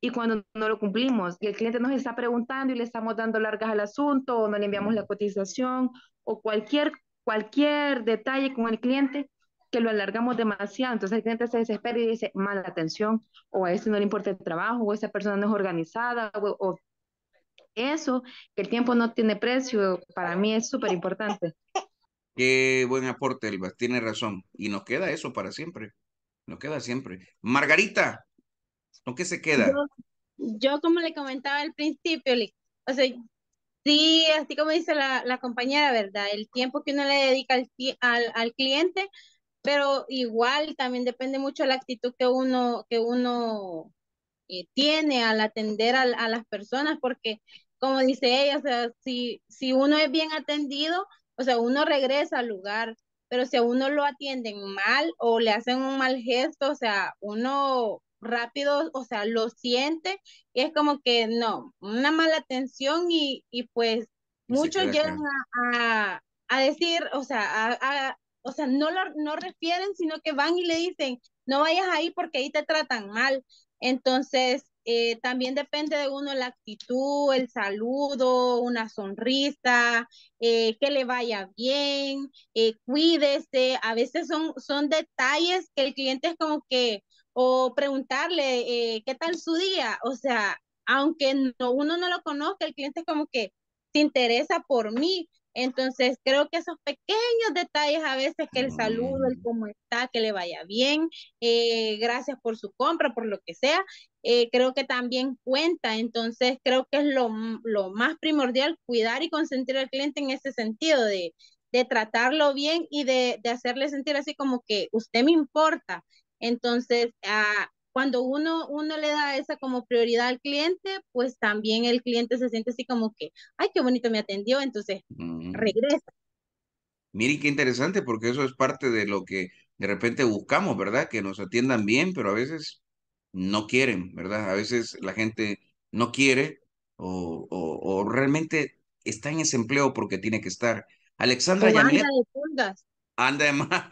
Y cuando no lo cumplimos y el cliente nos está preguntando y le estamos dando largas al asunto o no le enviamos la cotización o cualquier, cualquier detalle con el cliente, que lo alargamos demasiado. Entonces el cliente se desespera y dice, mala atención, o a ese no le importa el trabajo, o esa persona no es organizada, o, eso, que el tiempo no tiene precio, para mí es súper importante. Qué buen aporte, Elba, tiene razón. Y nos queda eso para siempre. Nos queda siempre. Margarita, ¿con qué se queda? Yo, como le comentaba al principio, o sea, Sí, así como dice la, la, compañera, ¿verdad? El tiempo que uno le dedica al, al, al cliente, pero igual también depende mucho de la actitud que uno, que uno eh, tiene al atender a, las personas, porque como dice ella, o sea, si, si uno es bien atendido, o sea, uno regresa al lugar, pero si a uno lo atienden mal o le hacen un mal gesto, o sea, uno rápido, o sea, lo siente y es como que no, una mala atención y, pues muchos llegan a, decir, o sea, a, o sea, no, lo, no refieren, sino que van y le dicen, no vayas ahí porque ahí te tratan mal. Entonces, eh, también depende de uno la actitud, el saludo, una sonrisa, eh, que le vaya bien, eh, cuídese. A veces son, son detalles que el cliente es como que, o preguntarle, ¿qué tal su día? O sea, aunque no, uno no lo conozca, el cliente es como que se interesa por mí. Entonces, creo que esos pequeños detalles a veces, que el saludo, el mm. cómo está, que le vaya bien, eh, gracias por su compra, por lo que sea, eh, creo que también cuenta. Entonces, creo que es lo, más primordial, cuidar y consentir al cliente en ese sentido de, tratarlo bien y de, hacerle sentir así como que usted me importa. Entonces, a ah, cuando uno, uno le da esa como prioridad al cliente, pues también el cliente se siente así como que, ay, qué bonito me atendió, entonces regresa. Miren qué interesante, porque eso es parte de lo que de repente buscamos, ¿verdad? Que nos atiendan bien, pero a veces no quieren, ¿verdad? A veces la gente no quiere o, o, realmente está en ese empleo porque tiene que estar. Alexandra Yamilet. Anda de más.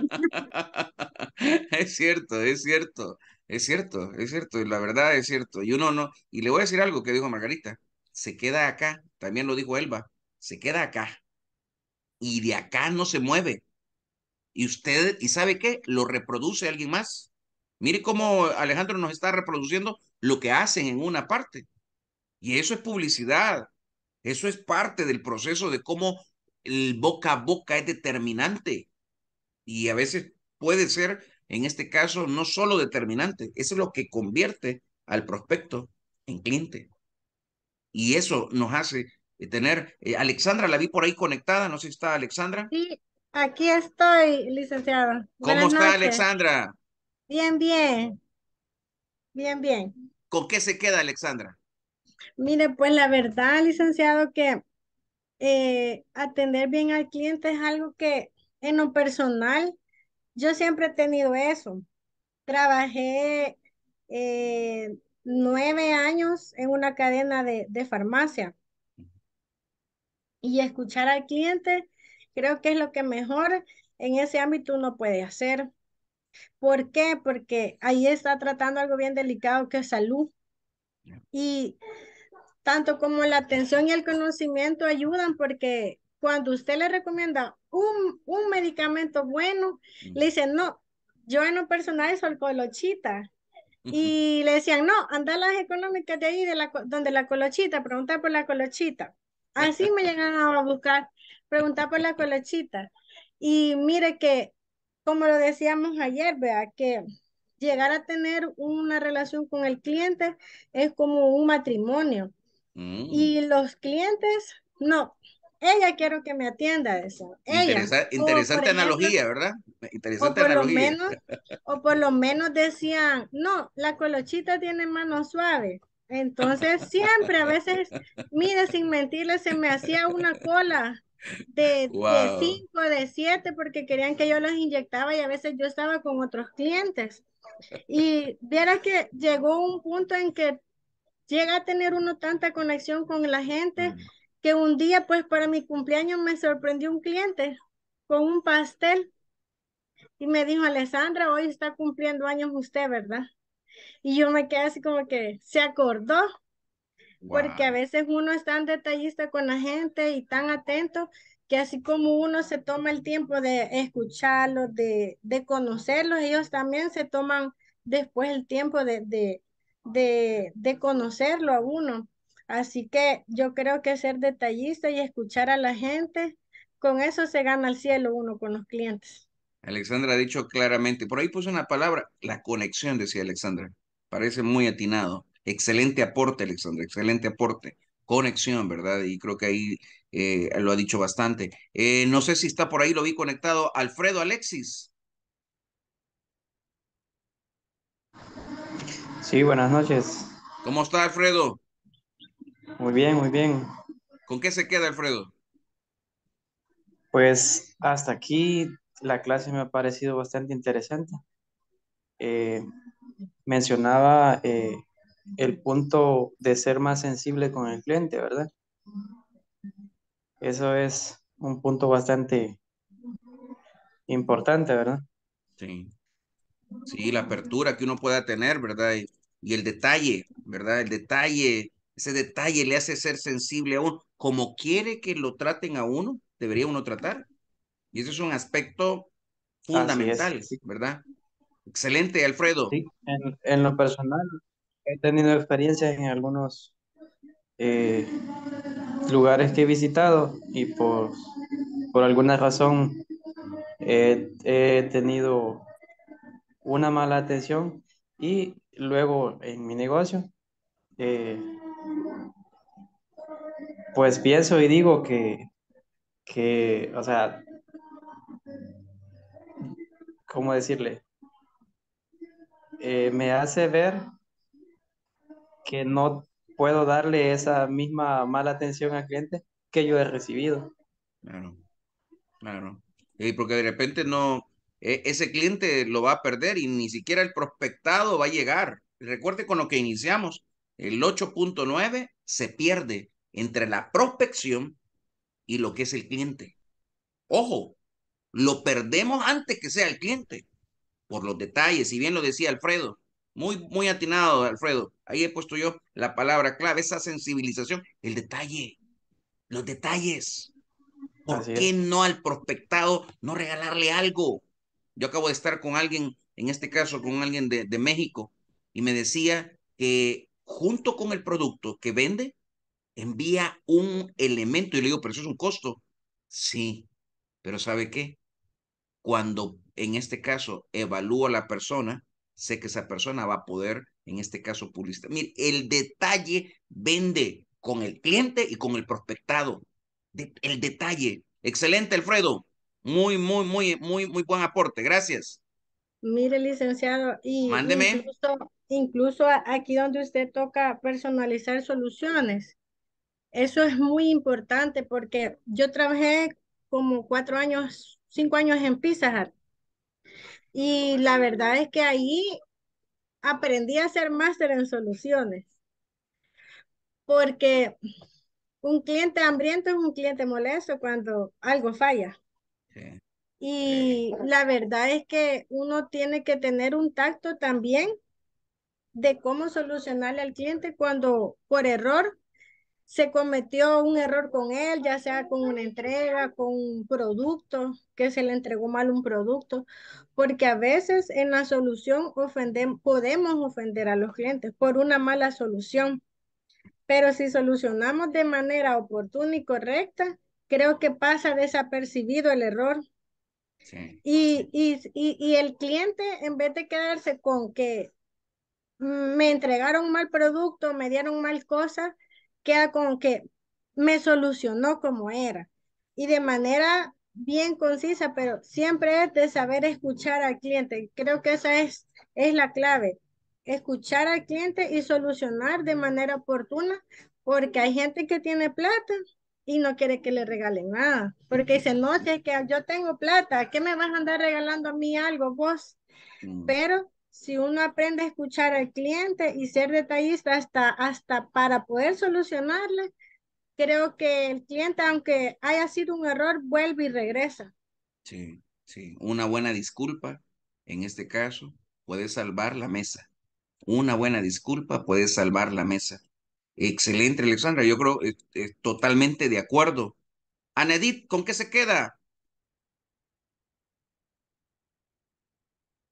es cierto, es cierto. Es cierto, es cierto, la verdad es cierto. Y uno no, y le voy a decir algo que dijo Margarita, se queda acá, también lo dijo Elba, se queda acá. Y de acá no se mueve. Y usted, ¿y sabe qué? Lo reproduce alguien más. Mire cómo Alejandro nos está reproduciendo lo que hacen en una parte. Y eso es publicidad. Eso es parte del proceso de cómo el boca a boca es determinante. Y a veces puede ser en este caso no solo determinante, eso es lo que convierte al prospecto en cliente. Y eso nos hace eh, tener, eh, Alexandra, la vi por ahí conectada, no sé si está Alexandra. Sí, aquí estoy, licenciado. ¿Cómo está Alexandra? Bien, bien. Bien, bien. ¿Con qué se queda Alexandra? Mire, pues la verdad, licenciado, que eh, atender bien al cliente es algo que en lo personal yo siempre he tenido eso. Trabajé eh, nueve años en una cadena de, de farmacia. Y escuchar al cliente creo que es lo que mejor en ese ámbito uno puede hacer. ¿Por qué? Porque ahí está tratando algo bien delicado que es salud. Y tanto como la atención y el conocimiento ayudan porque cuando usted le recomienda un, un medicamento bueno, le dicen, no, yo en un personal soy colochita. Y le decían, no, anda a las económicas de ahí, de la, donde la colochita, pregunta por la colochita. Así me llegaron a buscar, pregunta por la colochita. Y mire que, como lo decíamos ayer, vea, que llegar a tener una relación con el cliente es como un matrimonio. Mm. Y los clientes, no, ella quiero que me atienda, eso. Ella. interesante analogía, ¿verdad? Interesante o por analogía. Lo menos, o por lo menos decían, no, la colochita tiene manos suaves. Entonces siempre, a veces, mire, sin mentirle, se me hacía una cola de 5, de siete, porque querían que yo los inyectaba y a veces yo estaba con otros clientes. Y viera que llegó un punto en que llega a tener uno tanta conexión con la gente mm que un día, pues para mi cumpleaños me sorprendió un cliente con un pastel y me dijo, Alessandra, hoy está cumpliendo años usted, ¿verdad? Y yo me quedé así como que se acordó, porque a veces uno es tan detallista con la gente y tan atento que así como uno se toma el tiempo de escucharlo, de, de conocerlos, ellos también se toman después el tiempo de, de, de conocerlo a uno. Así que yo creo que ser detallista y escuchar a la gente, con eso se gana el cielo uno con los clientes. Alexandra ha dicho claramente, por ahí puso una palabra, la conexión, decía Alexandra. Parece muy atinado. Excelente aporte, Alexandra, excelente aporte. Conexión, ¿verdad? Y creo que ahí eh, lo ha dicho bastante. Eh, no sé si está por ahí, lo vi conectado. Alfredo Alexis. Sí, buenas noches. ¿Cómo está, Alfredo? Muy bien, muy bien. ¿Con qué se queda, Alfredo? Pues hasta aquí la clase me ha parecido bastante interesante. Eh, mencionaba eh, el punto de ser más sensible con el cliente, ¿verdad? Eso es un punto bastante importante, ¿verdad? Sí. Sí, la apertura que uno pueda tener, ¿verdad? Y, y el detalle, ¿verdad? El detalle ese detalle le hace ser sensible a uno, como quiere que lo traten a uno, debería uno tratar. Y eso es un aspecto fundamental, ¿verdad? Excelente, Alfredo. en, lo personal he tenido experiencias en algunos eh, lugares que he visitado y por, por alguna razón he tenido una mala atención y luego en mi negocio eh, pues pienso y digo que, o sea, ¿cómo decirle? Eh, me hace ver que no puedo darle esa misma mala atención al cliente que yo he recibido. Claro, claro. Y porque de repente no, e, ese cliente lo va a perder y ni siquiera el prospectado va a llegar. Recuerde con lo que iniciamos, el 8.9 se pierde entre la prospección y lo que es el cliente. Ojo, lo perdemos antes que sea el cliente por los detalles. Y bien lo decía Alfredo, muy, muy atinado, Alfredo. Ahí he puesto yo la palabra clave, esa sensibilización, el detalle, los detalles. ¿Por qué no al prospectado no regalarle algo? Yo acabo de estar con alguien, en este caso con alguien de, de México, y me decía que junto con el producto que vende, envía un elemento y le digo, pero eso es un costo. Sí, pero ¿sabe qué? Cuando en este caso evalúo a la persona, sé que esa persona va a poder, en este caso, publicitar. Mire, el detalle vende con el cliente y con el prospectado. el detalle. Excelente, Alfredo. Muy, muy, muy, muy, muy buen aporte. Gracias. Mire, licenciado, y Mándeme. incluso aquí donde usted toca personalizar soluciones. Eso es muy importante porque yo trabajé como cuatro años, cinco años en Pizza Hut. Y la verdad es que ahí aprendí a ser máster en soluciones. Porque un cliente hambriento es un cliente molesto cuando algo falla. Y la verdad es que uno tiene que tener un tacto también de cómo solucionarle al cliente cuando por error se cometió un error con él, ya sea con una entrega, con un producto, que se le entregó mal un producto, porque a veces en la solución podemos ofender a los clientes por una mala solución. Pero si solucionamos de manera oportuna y correcta, creo que pasa desapercibido el error. Y, y, y el cliente, en vez de quedarse con que mm, me entregaron mal producto, me dieron mal cosas, queda con que me solucionó como era y de manera bien concisa, pero siempre es de saber escuchar al cliente. Creo que esa es, es la clave, escuchar al cliente y solucionar de manera oportuna, porque hay gente que tiene plata y no quiere que le regalen nada, porque dice, no, que yo tengo plata, ¿qué me vas a andar regalando a mí algo vos? Mm. Pero si uno aprende a escuchar al cliente y ser detallista hasta, hasta para poder solucionarle, creo que el cliente, aunque haya sido un error, vuelve y regresa. Sí, sí, una buena disculpa, en este caso, puede salvar la mesa. Una buena disculpa puede salvar la mesa. Excelente, Alexandra, yo creo eh, eh, totalmente de acuerdo. Anedit, ¿con qué se queda?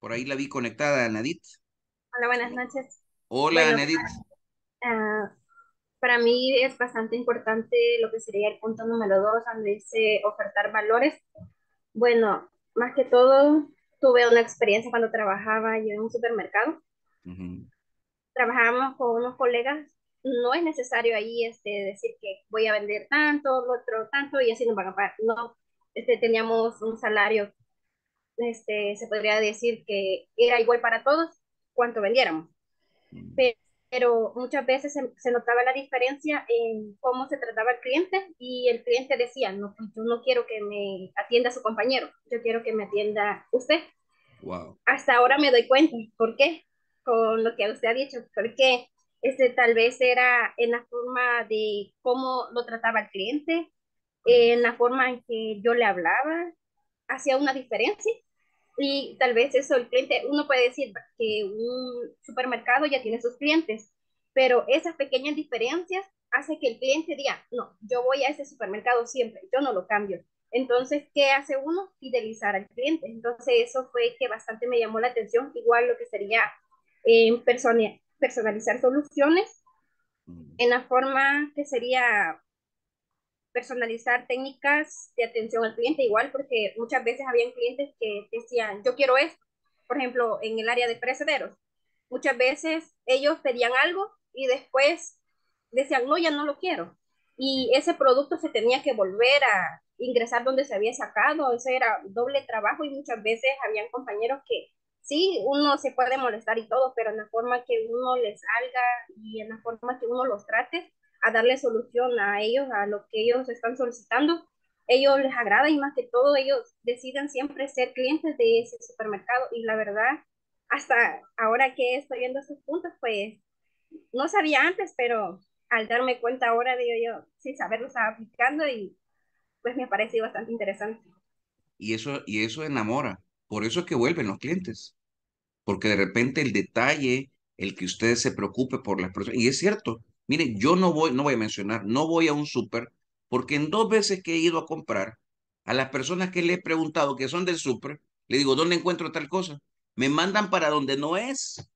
Por ahí la vi conectada, Nadit. Hola, buenas noches. Hola, Nadit. Ah, para, mí es bastante importante lo que sería el punto número dos, donde dice ofertar valores. Bueno, más que todo, tuve una experiencia cuando trabajaba yo en un supermercado. Trabajábamos con unos colegas. No es necesario ahí este, decir que voy a vender tanto, lo otro tanto, y así nos van a pagar. No, este, teníamos un salario este, se podría decir que era igual para todos cuanto vendiéramos. Mm. Pero, muchas veces se, notaba la diferencia en cómo se trataba el cliente y el cliente decía, no, pues yo no quiero que me atienda su compañero, yo quiero que me atienda usted. Hasta ahora me doy cuenta, ¿por qué? Con lo que usted ha dicho, porque este, tal vez era en la forma de cómo lo trataba el cliente, en la forma en que yo le hablaba, hacía una diferencia y tal vez eso el cliente, uno puede decir que un supermercado ya tiene sus clientes, pero esas pequeñas diferencias hace que el cliente diga, no, yo voy a ese supermercado siempre, yo no lo cambio. Entonces, ¿qué hace uno? Fidelizar al cliente. Entonces, eso fue que bastante me llamó la atención, igual lo que sería eh, personalizar soluciones mm. en la forma que sería personalizar técnicas de atención al cliente igual, porque muchas veces habían clientes que decían, yo quiero esto, por ejemplo, en el área de perecederos. Muchas veces ellos pedían algo y después decían, no, ya no lo quiero. Y ese producto se tenía que volver a ingresar donde se había sacado, eso era doble trabajo y muchas veces habían compañeros que sí, uno se puede molestar y todo, pero en la forma que uno les salga y en la forma que uno los trate, a darle solución a ellos, a lo que ellos están solicitando. Ellos les agrada y más que todo ellos decidan siempre ser clientes de ese supermercado y la verdad, hasta ahora que estoy viendo esos puntos, pues no sabía antes, pero al darme cuenta ahora, digo yo, sin saberlo estaba aplicando y pues me parece bastante interesante. Y eso, y eso enamora, por eso es que vuelven los clientes, porque de repente el detalle, el que ustedes se preocupe por las personas, y es cierto, Mire, yo no voy, no voy a mencionar, no voy a un súper, porque en dos veces que he ido a comprar, a las personas que le he preguntado que son del súper, le digo, ¿dónde encuentro tal cosa? Me mandan para donde no es.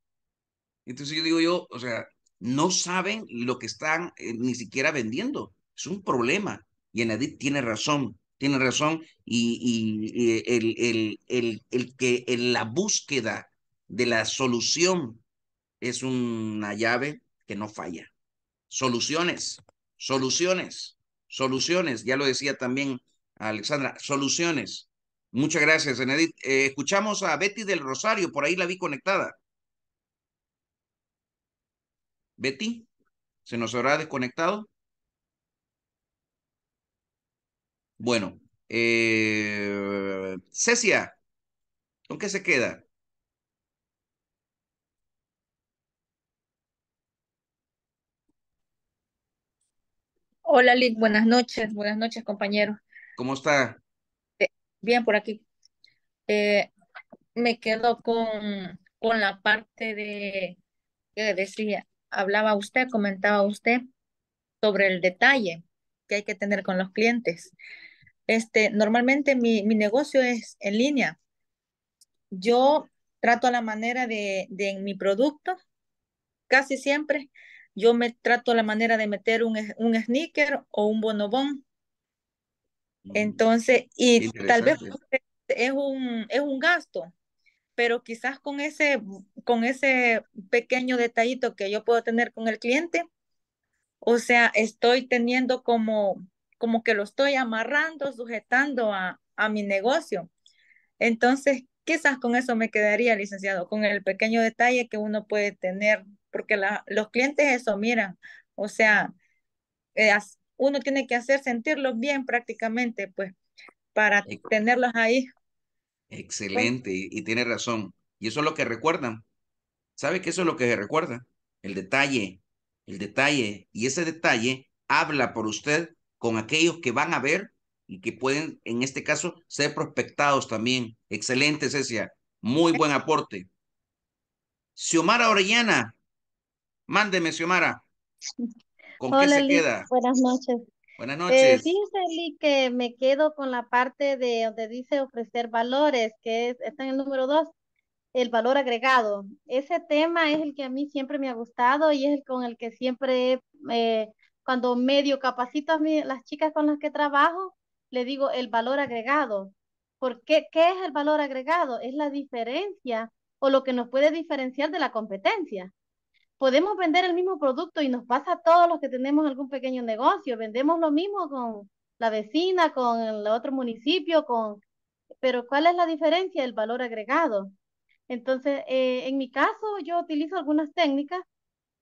Entonces yo digo yo, o sea, no saben lo que están eh, ni siquiera vendiendo. Es un problema. Y Enadit tiene razón, tiene razón. Y, y, y el, el, el, el, que en la búsqueda de la solución es una llave que no falla soluciones, soluciones, soluciones. Ya lo decía también Alexandra, soluciones. Muchas gracias, Enedit. Eh, escuchamos a Betty del Rosario, por ahí la vi conectada. Betty, ¿se nos habrá desconectado? Bueno, eh, Cecia, ¿con qué se queda? Hola, Liz. buenas noches, buenas noches, compañero. ¿Cómo está? Eh, bien, por aquí. Eh, me quedo con, con la parte de que decía, hablaba usted, comentaba usted sobre el detalle que hay que tener con los clientes. Este, normalmente mi, mi negocio es en línea. Yo trato a la manera de, de mi producto, casi siempre, yo me trato la manera de meter un, un sneaker o un bonobón. Mm. Entonces, y tal vez es un, es un gasto, pero quizás con ese, con ese pequeño detallito que yo puedo tener con el cliente, o sea, estoy teniendo como, como que lo estoy amarrando, sujetando a, a mi negocio. Entonces, quizás con eso me quedaría, licenciado, con el pequeño detalle que uno puede tener porque los clientes eso miran, o sea, eh, uno tiene que hacer sentirlos bien prácticamente, pues, para tenerlos ahí. Pues Excelente, y, y, tiene razón. Y eso es lo que recuerdan. ¿Sabe que eso es lo que se recuerda? El detalle, el detalle. Y ese detalle habla por usted con aquellos que van a ver y que pueden, en este caso, ser prospectados también. Excelente, Cecia. Muy buen aporte. Xiomara Orellana, Mándeme, Xiomara. ¿Con qué se queda? Buenas noches. Buenas eh, noches. Eh, Eli que me quedo con la parte de donde dice ofrecer valores, que es, está en el número dos, el valor agregado. Ese tema es el que a mí siempre me ha gustado y es el con el que siempre, eh, cuando medio capacito a las chicas con las que trabajo, le digo el valor agregado. ¿Por qué? ¿Qué es el valor agregado? Es la diferencia o lo que nos puede diferenciar de la competencia podemos vender el mismo producto y nos pasa a todos los que tenemos algún pequeño negocio, vendemos lo mismo con la vecina, con el otro municipio, con... Pero ¿cuál es la diferencia? del valor agregado. Entonces, eh, en mi caso, yo utilizo algunas técnicas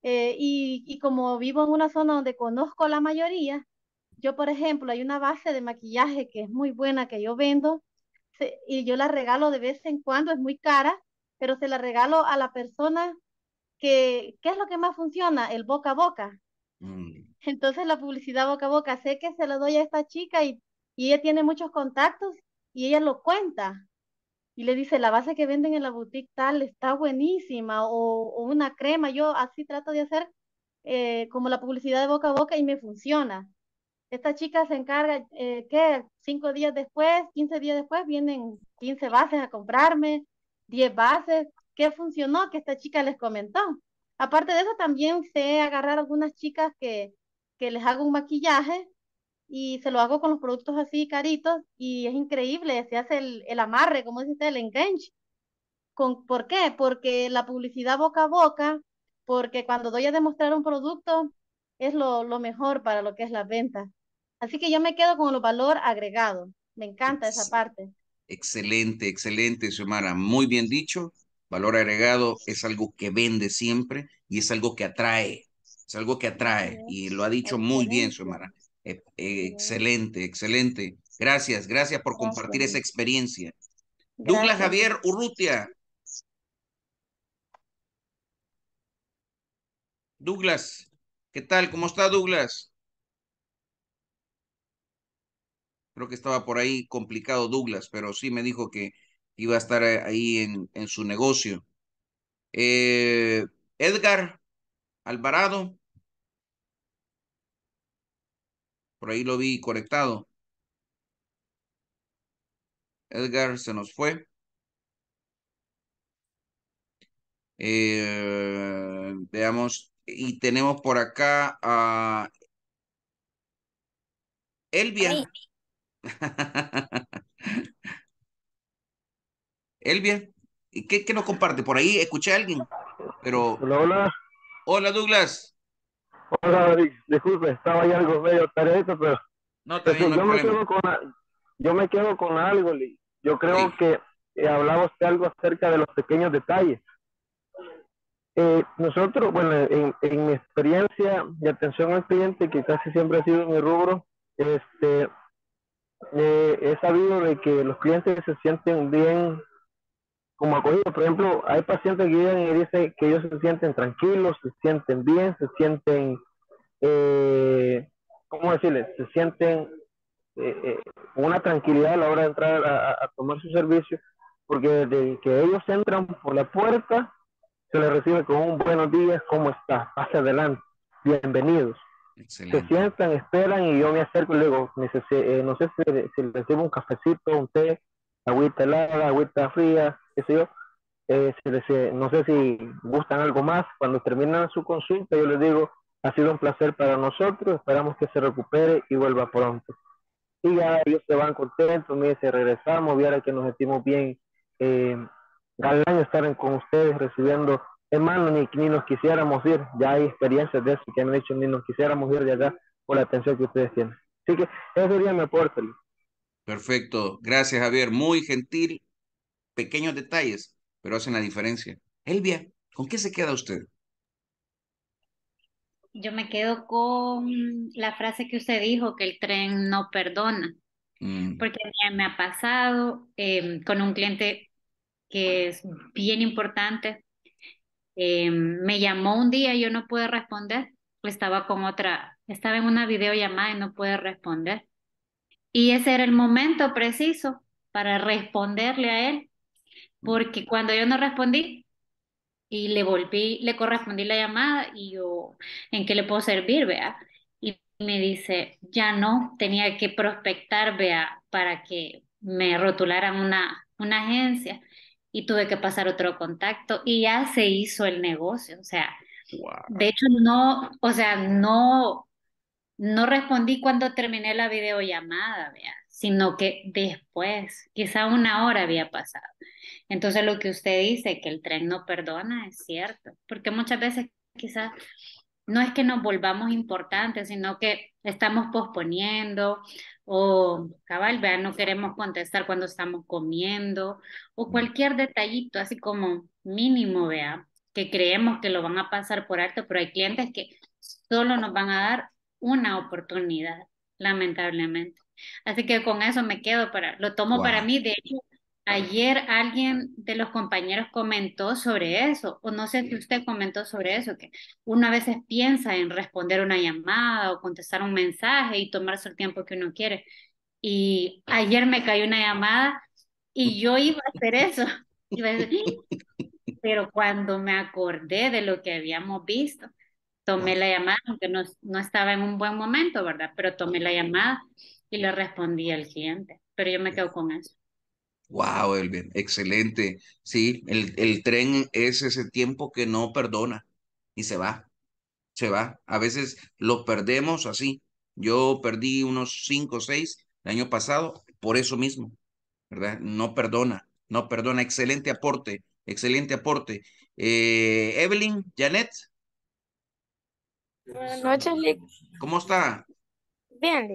eh, y, y como vivo en una zona donde conozco la mayoría, yo, por ejemplo, hay una base de maquillaje que es muy buena que yo vendo y yo la regalo de vez en cuando, es muy cara, pero se la regalo a la persona ¿qué es lo que más funciona? El boca a boca. Mm. Entonces la publicidad boca a boca, sé que se lo doy a esta chica y, y ella tiene muchos contactos y ella lo cuenta y le dice, la base que venden en la boutique tal está buenísima o, una crema, yo así trato de hacer eh, como la publicidad de boca a boca y me funciona. Esta chica se encarga, eh, ¿qué? Cinco días después, quince días después, vienen quince bases a comprarme, diez bases, qué funcionó que esta chica les comentó. Aparte de eso, también sé agarrar algunas chicas que, que les hago un maquillaje y se lo hago con los productos así caritos y es increíble, se hace el, amarre, como dice usted, el engage. ¿Con, ¿Por qué? Porque la publicidad boca a boca, porque cuando doy a demostrar un producto es lo, mejor para lo que es la venta. Así que yo me quedo con el valor agregado. Me encanta esa parte. Excelente, excelente, Xiomara. Muy bien dicho. Valor agregado es algo que vende siempre y es algo que atrae, es algo que atrae y lo ha dicho muy bien, e, e, su excelente, excelente. Gracias, gracias por compartir esa experiencia. Douglas Javier Urrutia. Douglas, ¿qué tal? ¿Cómo está Douglas? Creo que estaba por ahí complicado Douglas, pero sí me dijo que iba a estar eh, ahí en, en su negocio. Eh, Edgar Alvarado, por ahí lo vi conectado. Edgar se nos fue. Eh, veamos, y tenemos por acá a Elvia. Elvia, ¿qué, qué nos comparte? Por ahí escuché a alguien, pero... Hola, hola. Hola, Douglas. Hola, disculpe, estaba ahí algo medio tareto, pero... No, te pues, yo, me quedo con, yo me quedo con algo, Lee. Yo creo que hablamos eh, hablaba usted algo acerca de los pequeños detalles. Eh, nosotros, bueno, en, en, mi experiencia y atención al cliente, que casi siempre ha sido mi rubro, este, eh, he sabido de que los clientes se sienten bien como acogido, Por ejemplo, hay pacientes que llegan y dicen que ellos se sienten tranquilos, se sienten bien, se sienten, eh, ¿cómo decirles? Se sienten eh, eh, una tranquilidad a la hora de entrar a, tomar su servicio, porque desde que ellos entran por la puerta, se les recibe con un buenos días, ¿cómo está? Pase adelante, bienvenidos. Se sientan, esperan y yo me acerco y luego eh, no sé si, les sirvo un cafecito, un té, agüita helada, agüita fría, qué yo, eh, se eh, no sé si gustan algo más. Cuando terminan su consulta, yo les digo, ha sido un placer para nosotros, esperamos que se recupere y vuelva pronto. Y ya ellos se van contentos, me dice regresamos, y que nos sentimos bien, eh, galán estar con ustedes recibiendo, hermano, ni, ni nos quisiéramos ir, ya hay experiencias de eso que han hecho, ni nos quisiéramos ir de allá por la atención que ustedes tienen. Así que eso día mi aporte. Perfecto, gracias Javier, muy gentil pequeños detalles, pero hacen la diferencia. Elvia, ¿con qué se queda usted? Yo me quedo con la frase que usted dijo, que el tren no perdona, mm. porque me ha pasado em, con un cliente que es bien importante. Em, me llamó un día, y yo no pude responder, estaba con otra, estaba en una videollamada y no pude responder. Y ese era el momento preciso para responderle a él porque cuando yo no respondí y le volví, le correspondí la llamada y yo, ¿en qué le puedo servir, vea? Y me dice, ya no, tenía que prospectar, vea, para que me rotularan una, una agencia y tuve que pasar otro contacto y ya se hizo el negocio, o sea, de hecho no, o sea, no, no respondí cuando terminé la videollamada, vea, sino que después, quizá una hora había pasado. Entonces lo que usted dice, que el tren no perdona, es cierto, porque muchas veces quizás no es que nos volvamos importantes, sino que estamos posponiendo o, cabal, vea, no queremos contestar cuando estamos comiendo o cualquier detallito así como mínimo, vea, que creemos que lo van a pasar por alto, pero hay clientes que solo nos van a dar una oportunidad, lamentablemente. Así que con eso me quedo para, lo tomo para mí. De hecho, ayer alguien de los compañeros comentó sobre eso, o no sé si usted comentó sobre eso, que uno a veces piensa en responder una llamada o contestar un mensaje y tomarse el tiempo que uno quiere. Y ayer me cayó una llamada y yo iba a hacer eso. ¡Ah!". pero cuando me acordé de lo que habíamos visto, tomé la llamada, aunque no, no estaba en un buen momento, ¿verdad? Pero tomé la llamada y le respondí al cliente, pero yo me quedo con eso. Wow, Elvin, excelente. Sí, el, el tren es ese tiempo que no perdona y se va, se va. A veces lo perdemos así. Yo perdí unos cinco o seis el año pasado por eso mismo, ¿verdad? No perdona, no perdona. Excelente aporte, excelente aporte. Eh, Evelyn, Janet. Buenas noches, Lick. ¿Cómo está? Bien,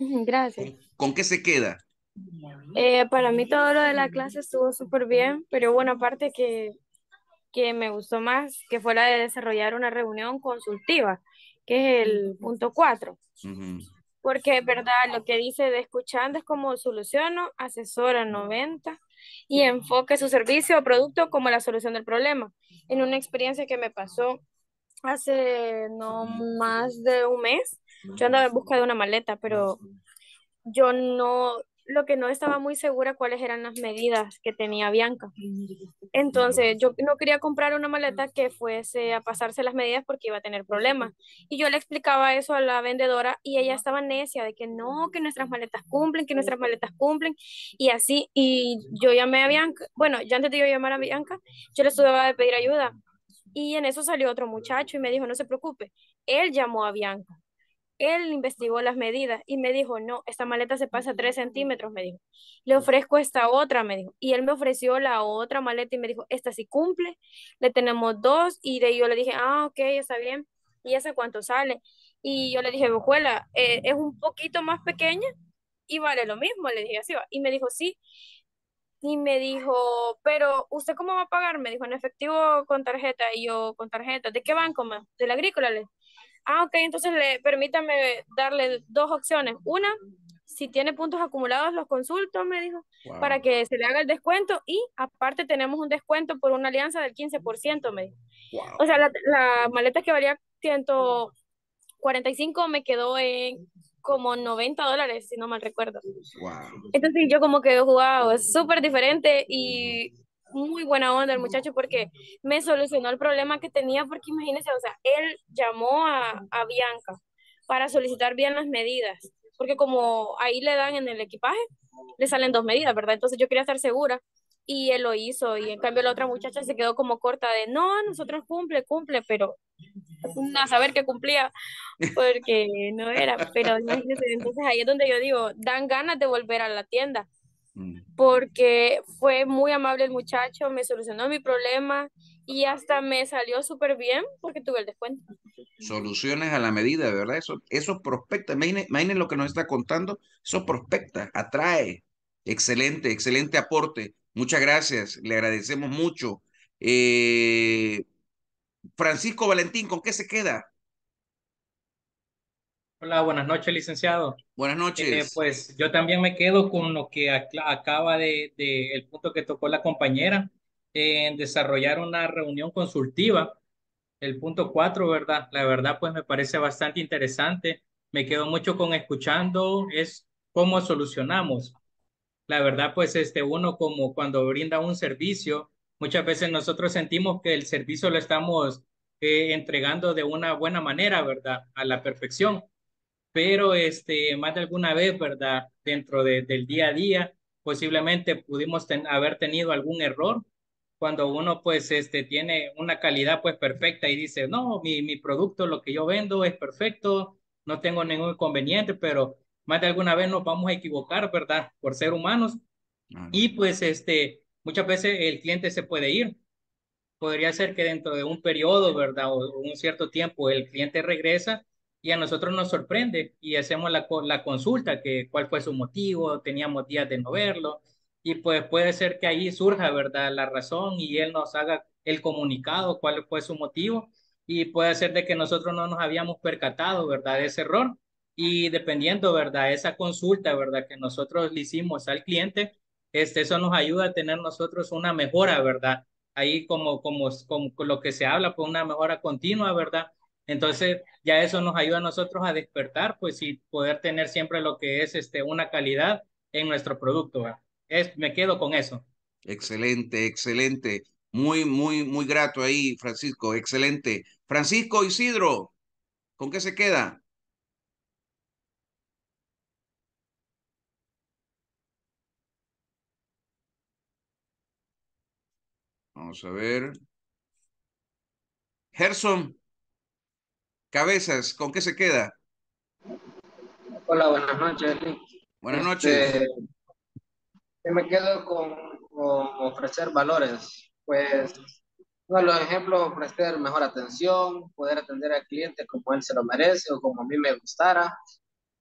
Gracias. ¿Con, qué se queda? Eh, para mí todo lo de la clase estuvo súper bien, pero bueno, aparte que, que me gustó más, que fue la de desarrollar una reunión consultiva, que es el punto 4. Porque es verdad, lo que dice de escuchando es como soluciono, asesora 90 y enfoque su servicio o producto como la solución del problema. En una experiencia que me pasó hace no más de un mes, yo andaba en busca de una maleta, pero ah, yo no, lo que no estaba muy segura cuáles eran las medidas que tenía Bianca. Entonces, yo no quería comprar una maleta que fuese a pasarse las medidas porque iba a tener problemas. Y yo le explicaba eso a la vendedora y ella estaba necia de que no, que nuestras maletas cumplen, que nuestras maletas cumplen. Y así, y yo llamé a Bianca, bueno, ya antes de yo llamar a Bianca, yo le estudiaba de pedir ayuda. Y en eso salió otro muchacho y me dijo, no se preocupe, él llamó a Bianca él investigó las medidas y me dijo, no, esta maleta se pasa 3 centímetros, me dijo. Le ofrezco esta otra, me dijo. Y él me ofreció la otra maleta y me dijo, esta sí cumple, le tenemos dos. Y de yo le dije, ah, ok, está bien. ¿Y esa cuánto sale? Y yo le dije, Bujuela, eh, es un poquito más pequeña y vale lo mismo. Le dije, así va. Y me dijo, sí. Y me dijo, pero ¿usted cómo va a pagar? Me dijo, en efectivo con tarjeta. Y yo, con tarjeta. ¿De qué banco? más? la agrícola. Le Ah, ok, entonces le, permítame darle dos opciones. Una, si tiene puntos acumulados, los consulto, me dijo, para que se le haga el descuento y aparte tenemos un descuento por una alianza del 15%, me dijo. O sea, la, maleta que valía 145 me quedó en como 90 dólares, si no mal recuerdo. Entonces yo como que, jugado, es súper diferente y muy buena onda el muchacho porque me solucionó el problema que tenía porque imagínense, o sea, él llamó a, Bianca para solicitar bien las medidas, porque como ahí le dan en el equipaje, le salen dos medidas, ¿verdad? Entonces yo quería estar segura y él lo hizo y en cambio la otra muchacha se quedó como corta de, no, nosotros cumple, cumple, pero a saber que cumplía porque no era, pero entonces ahí es donde yo digo, dan ganas de volver a la tienda porque fue muy amable el muchacho, me solucionó mi problema y hasta me salió súper bien porque tuve el descuento. Soluciones a la medida, ¿verdad? Eso, eso prospecta, imaginen, lo que nos está contando, eso prospecta, atrae. Excelente, excelente aporte. Muchas gracias, le agradecemos mucho. Eh, Francisco Valentín, ¿con qué se queda? Hola, buenas noches, licenciado. Buenas eh, noches. pues yo también me quedo con lo que acaba de, de, el punto que tocó la compañera en desarrollar una reunión consultiva. El punto cuatro, ¿verdad? La verdad, pues me parece bastante interesante. Me quedo mucho con escuchando, es cómo solucionamos. La verdad, pues este uno como cuando brinda un servicio, muchas veces nosotros sentimos que el servicio lo estamos eh, entregando de una buena manera, ¿verdad? A la perfección pero este, más de alguna vez, ¿verdad? Dentro del día a día, posiblemente pudimos haber tenido algún error cuando uno pues este, tiene una calidad pues perfecta y dice, no, mi, producto, lo que yo vendo es perfecto, no tengo ningún inconveniente, pero más de alguna vez nos vamos a equivocar, ¿verdad? Por ser humanos. Y pues este, muchas veces el cliente se puede ir. Podría ser que dentro de un periodo, ¿verdad? O un cierto tiempo el cliente regresa y a nosotros nos sorprende y hacemos la, la consulta, que cuál fue su motivo, teníamos días de no verlo, y pues puede ser que ahí surja, ¿verdad?, la razón y él nos haga el comunicado, cuál fue su motivo, y puede ser de que nosotros no nos habíamos percatado, ¿verdad?, de ese error, y dependiendo, ¿verdad?, esa consulta, ¿verdad?, que nosotros le hicimos al cliente, este, eso nos ayuda a tener nosotros una mejora, ¿verdad? Ahí como, como, como lo que se habla, pues una mejora continua, ¿verdad? Entonces, ya eso nos ayuda a nosotros a despertar, pues, y poder tener siempre lo que es este, una calidad en nuestro producto. Es, me quedo con eso. Excelente, excelente. Muy, muy, muy grato ahí, Francisco. Excelente. Francisco Isidro, ¿con qué se queda? Vamos a ver. Gerson. Cabezas, ¿con qué se queda? Hola, buenas noches, Buenas este, noches. me quedo con, ofrecer valores. Pues, uno los ejemplos, ofrecer mejor atención, poder atender al cliente como él se lo merece o como a mí me gustara.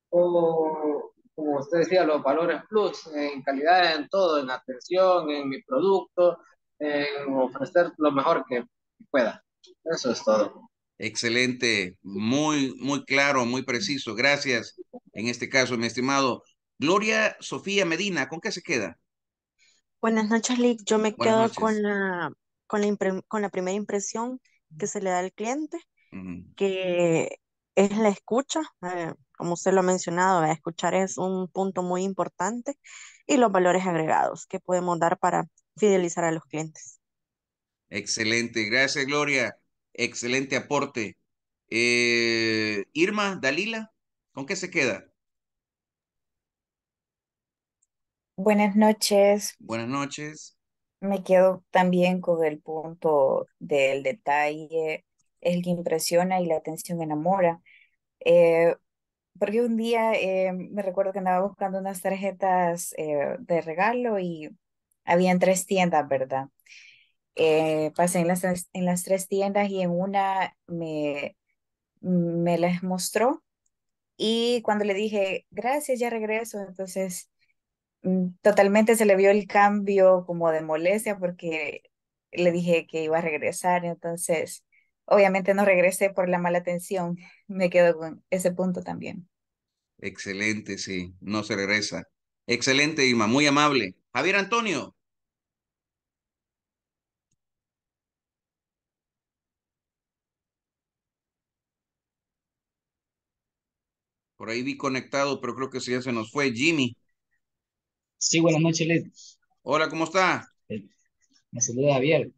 O, como usted decía, los valores plus, en calidad, en todo, en atención, en mi producto, en ofrecer lo mejor que pueda. Eso es todo. Excelente, muy, muy claro, muy preciso. Gracias. En este caso, mi estimado Gloria Sofía Medina, ¿con qué se queda? Buenas noches, Lick. Yo me quedo con la, con la, primera impresión que se le da al cliente, que es la escucha. Eh, como usted lo ha mencionado, eh, escuchar es un punto muy importante y los valores agregados que podemos dar para fidelizar a los clientes. Excelente, gracias Gloria. Excelente aporte. Eh, Irma, Dalila, ¿con qué se queda? Buenas noches. Buenas noches. Me quedo también con el punto del detalle, es el que impresiona y la atención enamora. Eh, porque un día eh, me recuerdo que andaba buscando unas tarjetas de regalo y había tres tiendas, ¿verdad? Eh, pasé en las, en las tres tiendas y en una me, me las mostró. Y cuando le dije, gracias, ya regreso, entonces mm, totalmente se le vio el cambio como de molestia porque le dije que iba a regresar, entonces obviamente no regresé por la mala atención, me quedo con ese punto también. Excelente, sí, no se regresa. Excelente, Irma, muy amable. Javier Antonio. Por ahí vi conectado, pero creo que ya se nos fue. Jimmy. Sí, buenas noches, Led. Hola, ¿cómo está? Eh, me saluda Javier.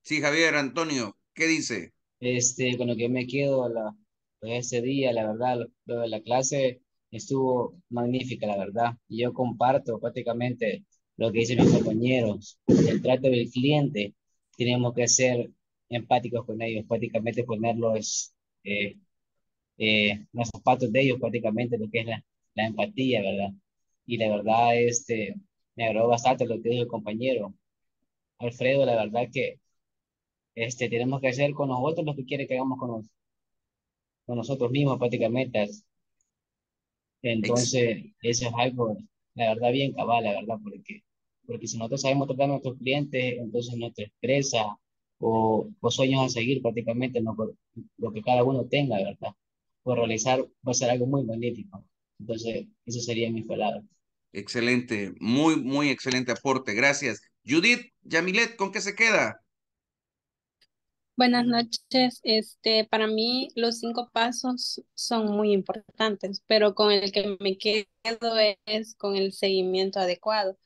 Sí, Javier, Antonio, ¿qué dice? Este, con lo que me quedo la, ese día, la verdad, lo de la clase estuvo magnífica, la verdad. Y yo comparto prácticamente lo que dicen mis compañeros. El trato del cliente, tenemos que ser empáticos con ellos, prácticamente ponerlos eh, eh, los zapatos de ellos prácticamente, lo que es la, la, empatía, ¿verdad? Y la verdad, este, me agradó bastante lo que dijo el compañero. Alfredo, la verdad que este, tenemos que hacer con nosotros lo que quiere que hagamos con, nosotros mismos prácticamente. Entonces, eso es algo, la verdad, bien cabal, la verdad, porque, porque si nosotros sabemos tratar a nuestros clientes, entonces nuestra empresa o, o sueños a seguir prácticamente, lo que cada uno tenga, ¿verdad? por realizar va a ser algo muy magnético. Entonces, eso sería mi palabra. Excelente, muy, muy excelente aporte. Gracias. Judith, Yamilet, ¿con qué se queda? Buenas noches. Este, para mí los cinco pasos son muy importantes, pero con el que me quedo es con el seguimiento adecuado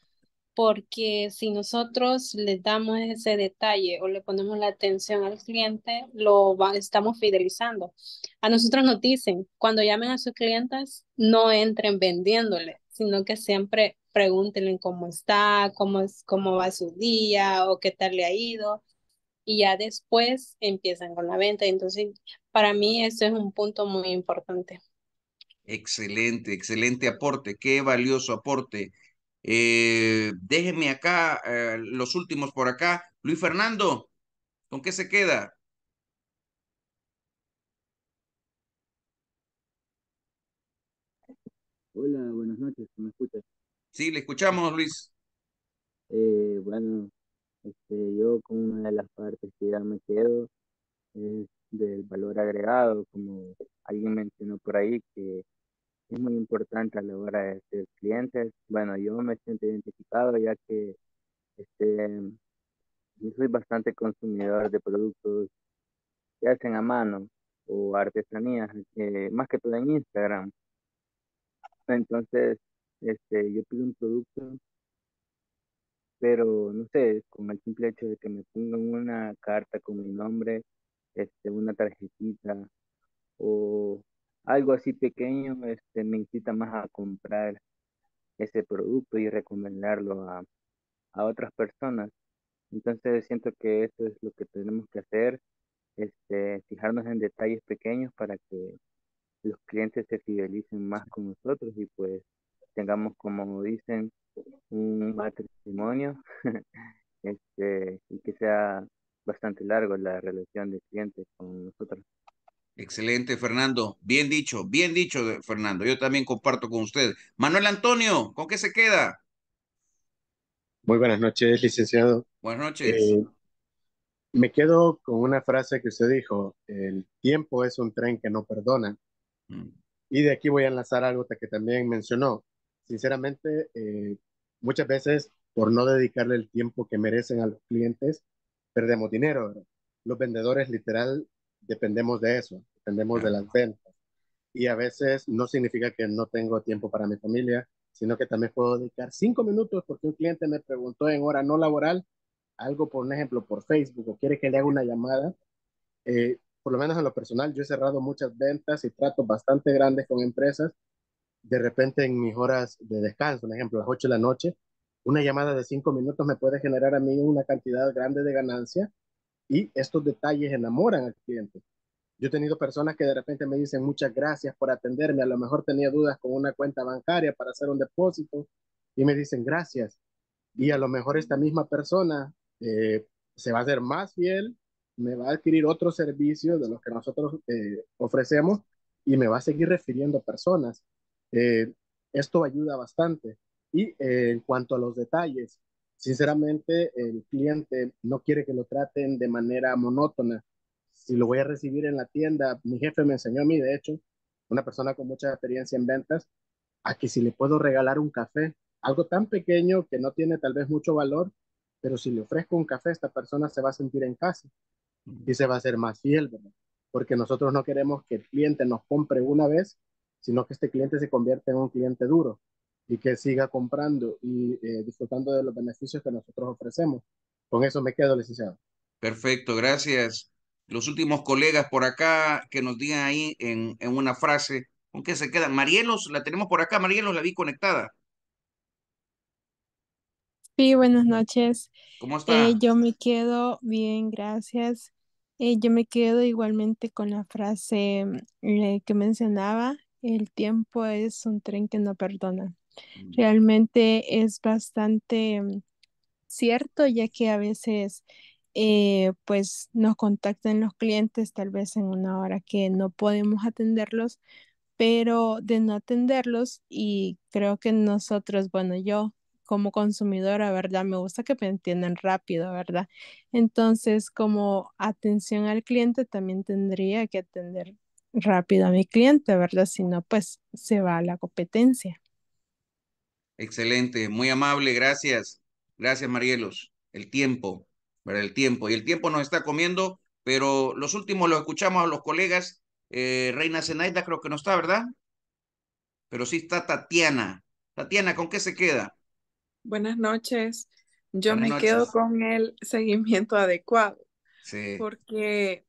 porque si nosotros le damos ese detalle o le ponemos la atención al cliente, lo estamos fidelizando. A nosotros nos dicen, cuando llamen a sus clientes, no entren vendiéndole, sino que siempre pregúntenle cómo está, cómo, cómo va su día o qué tal le ha ido. Y ya después empiezan con la venta. Entonces, para mí eso es un punto muy importante. Excelente, excelente aporte. Qué valioso aporte. Eh, déjenme acá eh, los últimos por acá. Luis Fernando, ¿con qué se queda? Hola, buenas noches, ¿me escuchas? Sí, le escuchamos, Luis. Eh, bueno, este, yo con una de las partes que ya me quedo es del valor agregado, como alguien mencionó por ahí, que es muy importante a la hora de ser clientes. Bueno, yo me siento identificado ya que este, yo soy bastante consumidor de productos que hacen a mano o artesanías, eh, más que todo en Instagram. Entonces, este, yo pido un producto, pero no sé, con el simple hecho de que me pongan una carta con mi nombre, este, una tarjetita o algo así pequeño este, me incita más a comprar ese producto y recomendarlo a, otras personas. Entonces siento que eso es lo que tenemos que hacer, este, fijarnos en detalles pequeños para que los clientes se fidelicen más con nosotros y pues tengamos, como dicen, un matrimonio este, y que sea bastante largo la relación de clientes con nosotros. Excelente, Fernando. Bien dicho, bien dicho, Fernando. Yo también comparto con usted. Manuel Antonio, ¿con qué se queda? Muy buenas noches, licenciado. Buenas noches. Eh, me quedo con una frase que usted dijo, el tiempo es un tren que no perdona. Mm. Y de aquí voy a enlazar algo que también mencionó. Sinceramente, eh, muchas veces por no dedicarle el tiempo que merecen a los clientes, perdemos dinero. Los vendedores literal dependemos de eso, dependemos de las ventas. Y a veces no significa que no tengo tiempo para mi familia, sino que también puedo dedicar cinco minutos porque un cliente me preguntó en hora no laboral algo, por un ejemplo, por Facebook o quiere que le haga una llamada. Eh, por lo menos en lo personal, yo he cerrado muchas ventas y trato bastante grandes con empresas. De repente en mis horas de descanso, por ejemplo, a las ocho de la noche, una llamada de cinco minutos me puede generar a mí una cantidad grande de ganancia y estos detalles enamoran al cliente. Yo he tenido personas que de repente me dicen muchas gracias por atenderme. A lo mejor tenía dudas con una cuenta bancaria para hacer un depósito y me dicen gracias. Y a lo mejor esta misma persona eh, se va a hacer más fiel, me va a adquirir otros servicios de los que nosotros eh, ofrecemos y me va a seguir refiriendo personas. Eh, esto ayuda bastante. Y en cuanto a los detalles, sinceramente el cliente no quiere que lo traten de manera monótona. Si lo voy a recibir en la tienda, mi jefe me enseñó a mí, de hecho, una persona con mucha experiencia en ventas, a que si le puedo regalar un café, algo tan pequeño que no tiene tal vez mucho valor, pero si le ofrezco un café, esta persona se va a sentir en casa y se va a ser más fiel, Porque nosotros no queremos que el cliente nos compre una vez, sino que este cliente se convierta en un cliente duro y que siga comprando y eh, disfrutando de los beneficios que nosotros ofrecemos. Con eso me quedo, licenciado. Perfecto, gracias. Los últimos colegas por acá que nos digan ahí en, en una frase, ¿con se quedan? Marielos, la tenemos por acá, Marielos, la vi conectada. Sí, buenas noches. ¿Cómo eh, está? yo me quedo bien, gracias. Eh, yo me quedo igualmente con la frase que mencionaba, el tiempo es un tren que no perdona. Mm. Realmente es bastante mm, cierto, ya que a veces eh, pues nos contactan los clientes tal vez en una hora que no podemos atenderlos, pero de no atenderlos y creo que nosotros, bueno, yo como consumidora, ¿verdad? Me gusta que me entiendan rápido, ¿verdad? Entonces, como atención al cliente, también tendría que atender rápido a mi cliente, ¿verdad? Si no, pues se va a la competencia. Excelente, muy amable, gracias. Gracias, Marielos. El tiempo, para El tiempo. Y el tiempo nos está comiendo, pero los últimos los escuchamos a los colegas. Eh, Reina Zenaida creo que no está, ¿verdad? Pero sí está Tatiana. Tatiana, ¿con qué se queda? Buenas noches. Yo me quedo con el seguimiento adecuado. Sí. Porque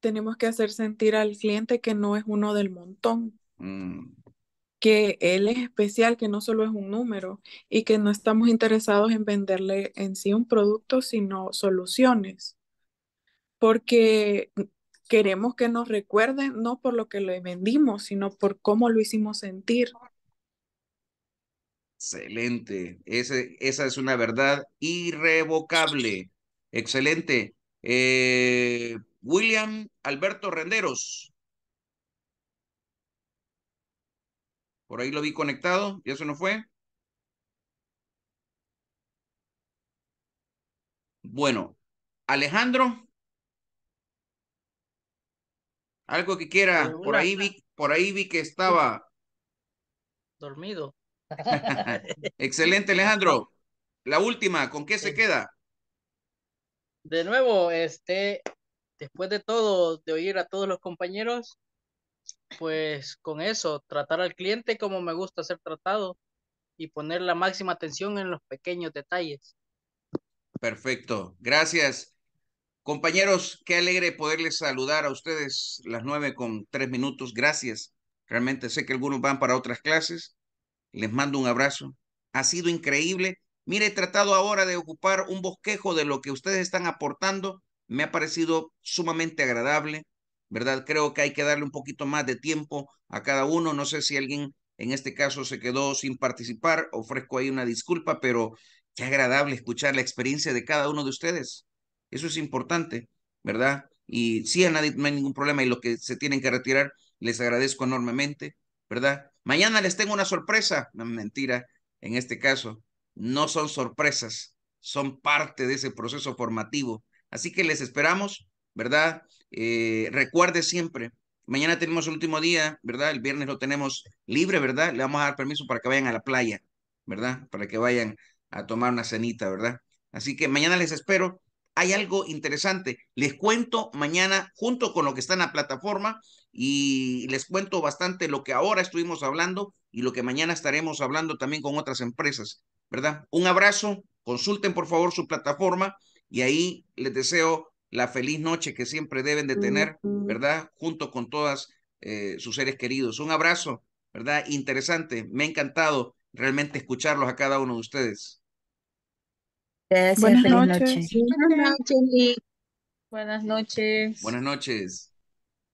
tenemos que hacer sentir al cliente que no es uno del montón. Mm que él es especial, que no solo es un número y que no estamos interesados en venderle en sí un producto, sino soluciones. Porque queremos que nos recuerden no por lo que le vendimos, sino por cómo lo hicimos sentir. Excelente. Ese, esa es una verdad irrevocable. Excelente. Eh, William Alberto Renderos. Por ahí lo vi conectado, y eso no fue. Bueno, Alejandro, algo que quiera, por ahí vi, por ahí vi que estaba dormido. Excelente, Alejandro. La última, ¿con qué se queda? De nuevo, este, después de todo, de oír a todos los compañeros, pues con eso, tratar al cliente como me gusta ser tratado y poner la máxima atención en los pequeños detalles. Perfecto, gracias. Compañeros, qué alegre poderles saludar a ustedes las nueve con tres minutos. Gracias. Realmente sé que algunos van para otras clases. Les mando un abrazo. Ha sido increíble. Mire, he tratado ahora de ocupar un bosquejo de lo que ustedes están aportando. Me ha parecido sumamente agradable ¿verdad? Creo que hay que darle un poquito más de tiempo a cada uno. No sé si alguien en este caso se quedó sin participar, ofrezco ahí una disculpa, pero qué agradable escuchar la experiencia de cada uno de ustedes. Eso es importante, ¿verdad? Y si a nadie no hay ningún problema y lo que se tienen que retirar, les agradezco enormemente, ¿verdad? Mañana les tengo una sorpresa, no, mentira, en este caso, no son sorpresas, son parte de ese proceso formativo. Así que les esperamos, ¿verdad? Eh, recuerde siempre, mañana tenemos el último día, ¿verdad? El viernes lo tenemos libre, ¿verdad? Le vamos a dar permiso para que vayan a la playa, ¿verdad? Para que vayan a tomar una cenita, ¿verdad? Así que mañana les espero. Hay algo interesante. Les cuento mañana junto con lo que está en la plataforma y les cuento bastante lo que ahora estuvimos hablando y lo que mañana estaremos hablando también con otras empresas, ¿verdad? Un abrazo, consulten por favor su plataforma y ahí les deseo la feliz noche que siempre deben de tener, ¿verdad? Junto con todas eh, sus seres queridos. Un abrazo, ¿verdad? Interesante. Me ha encantado realmente escucharlos a cada uno de ustedes. Buenas noches, Buenas noches. Buenas noches.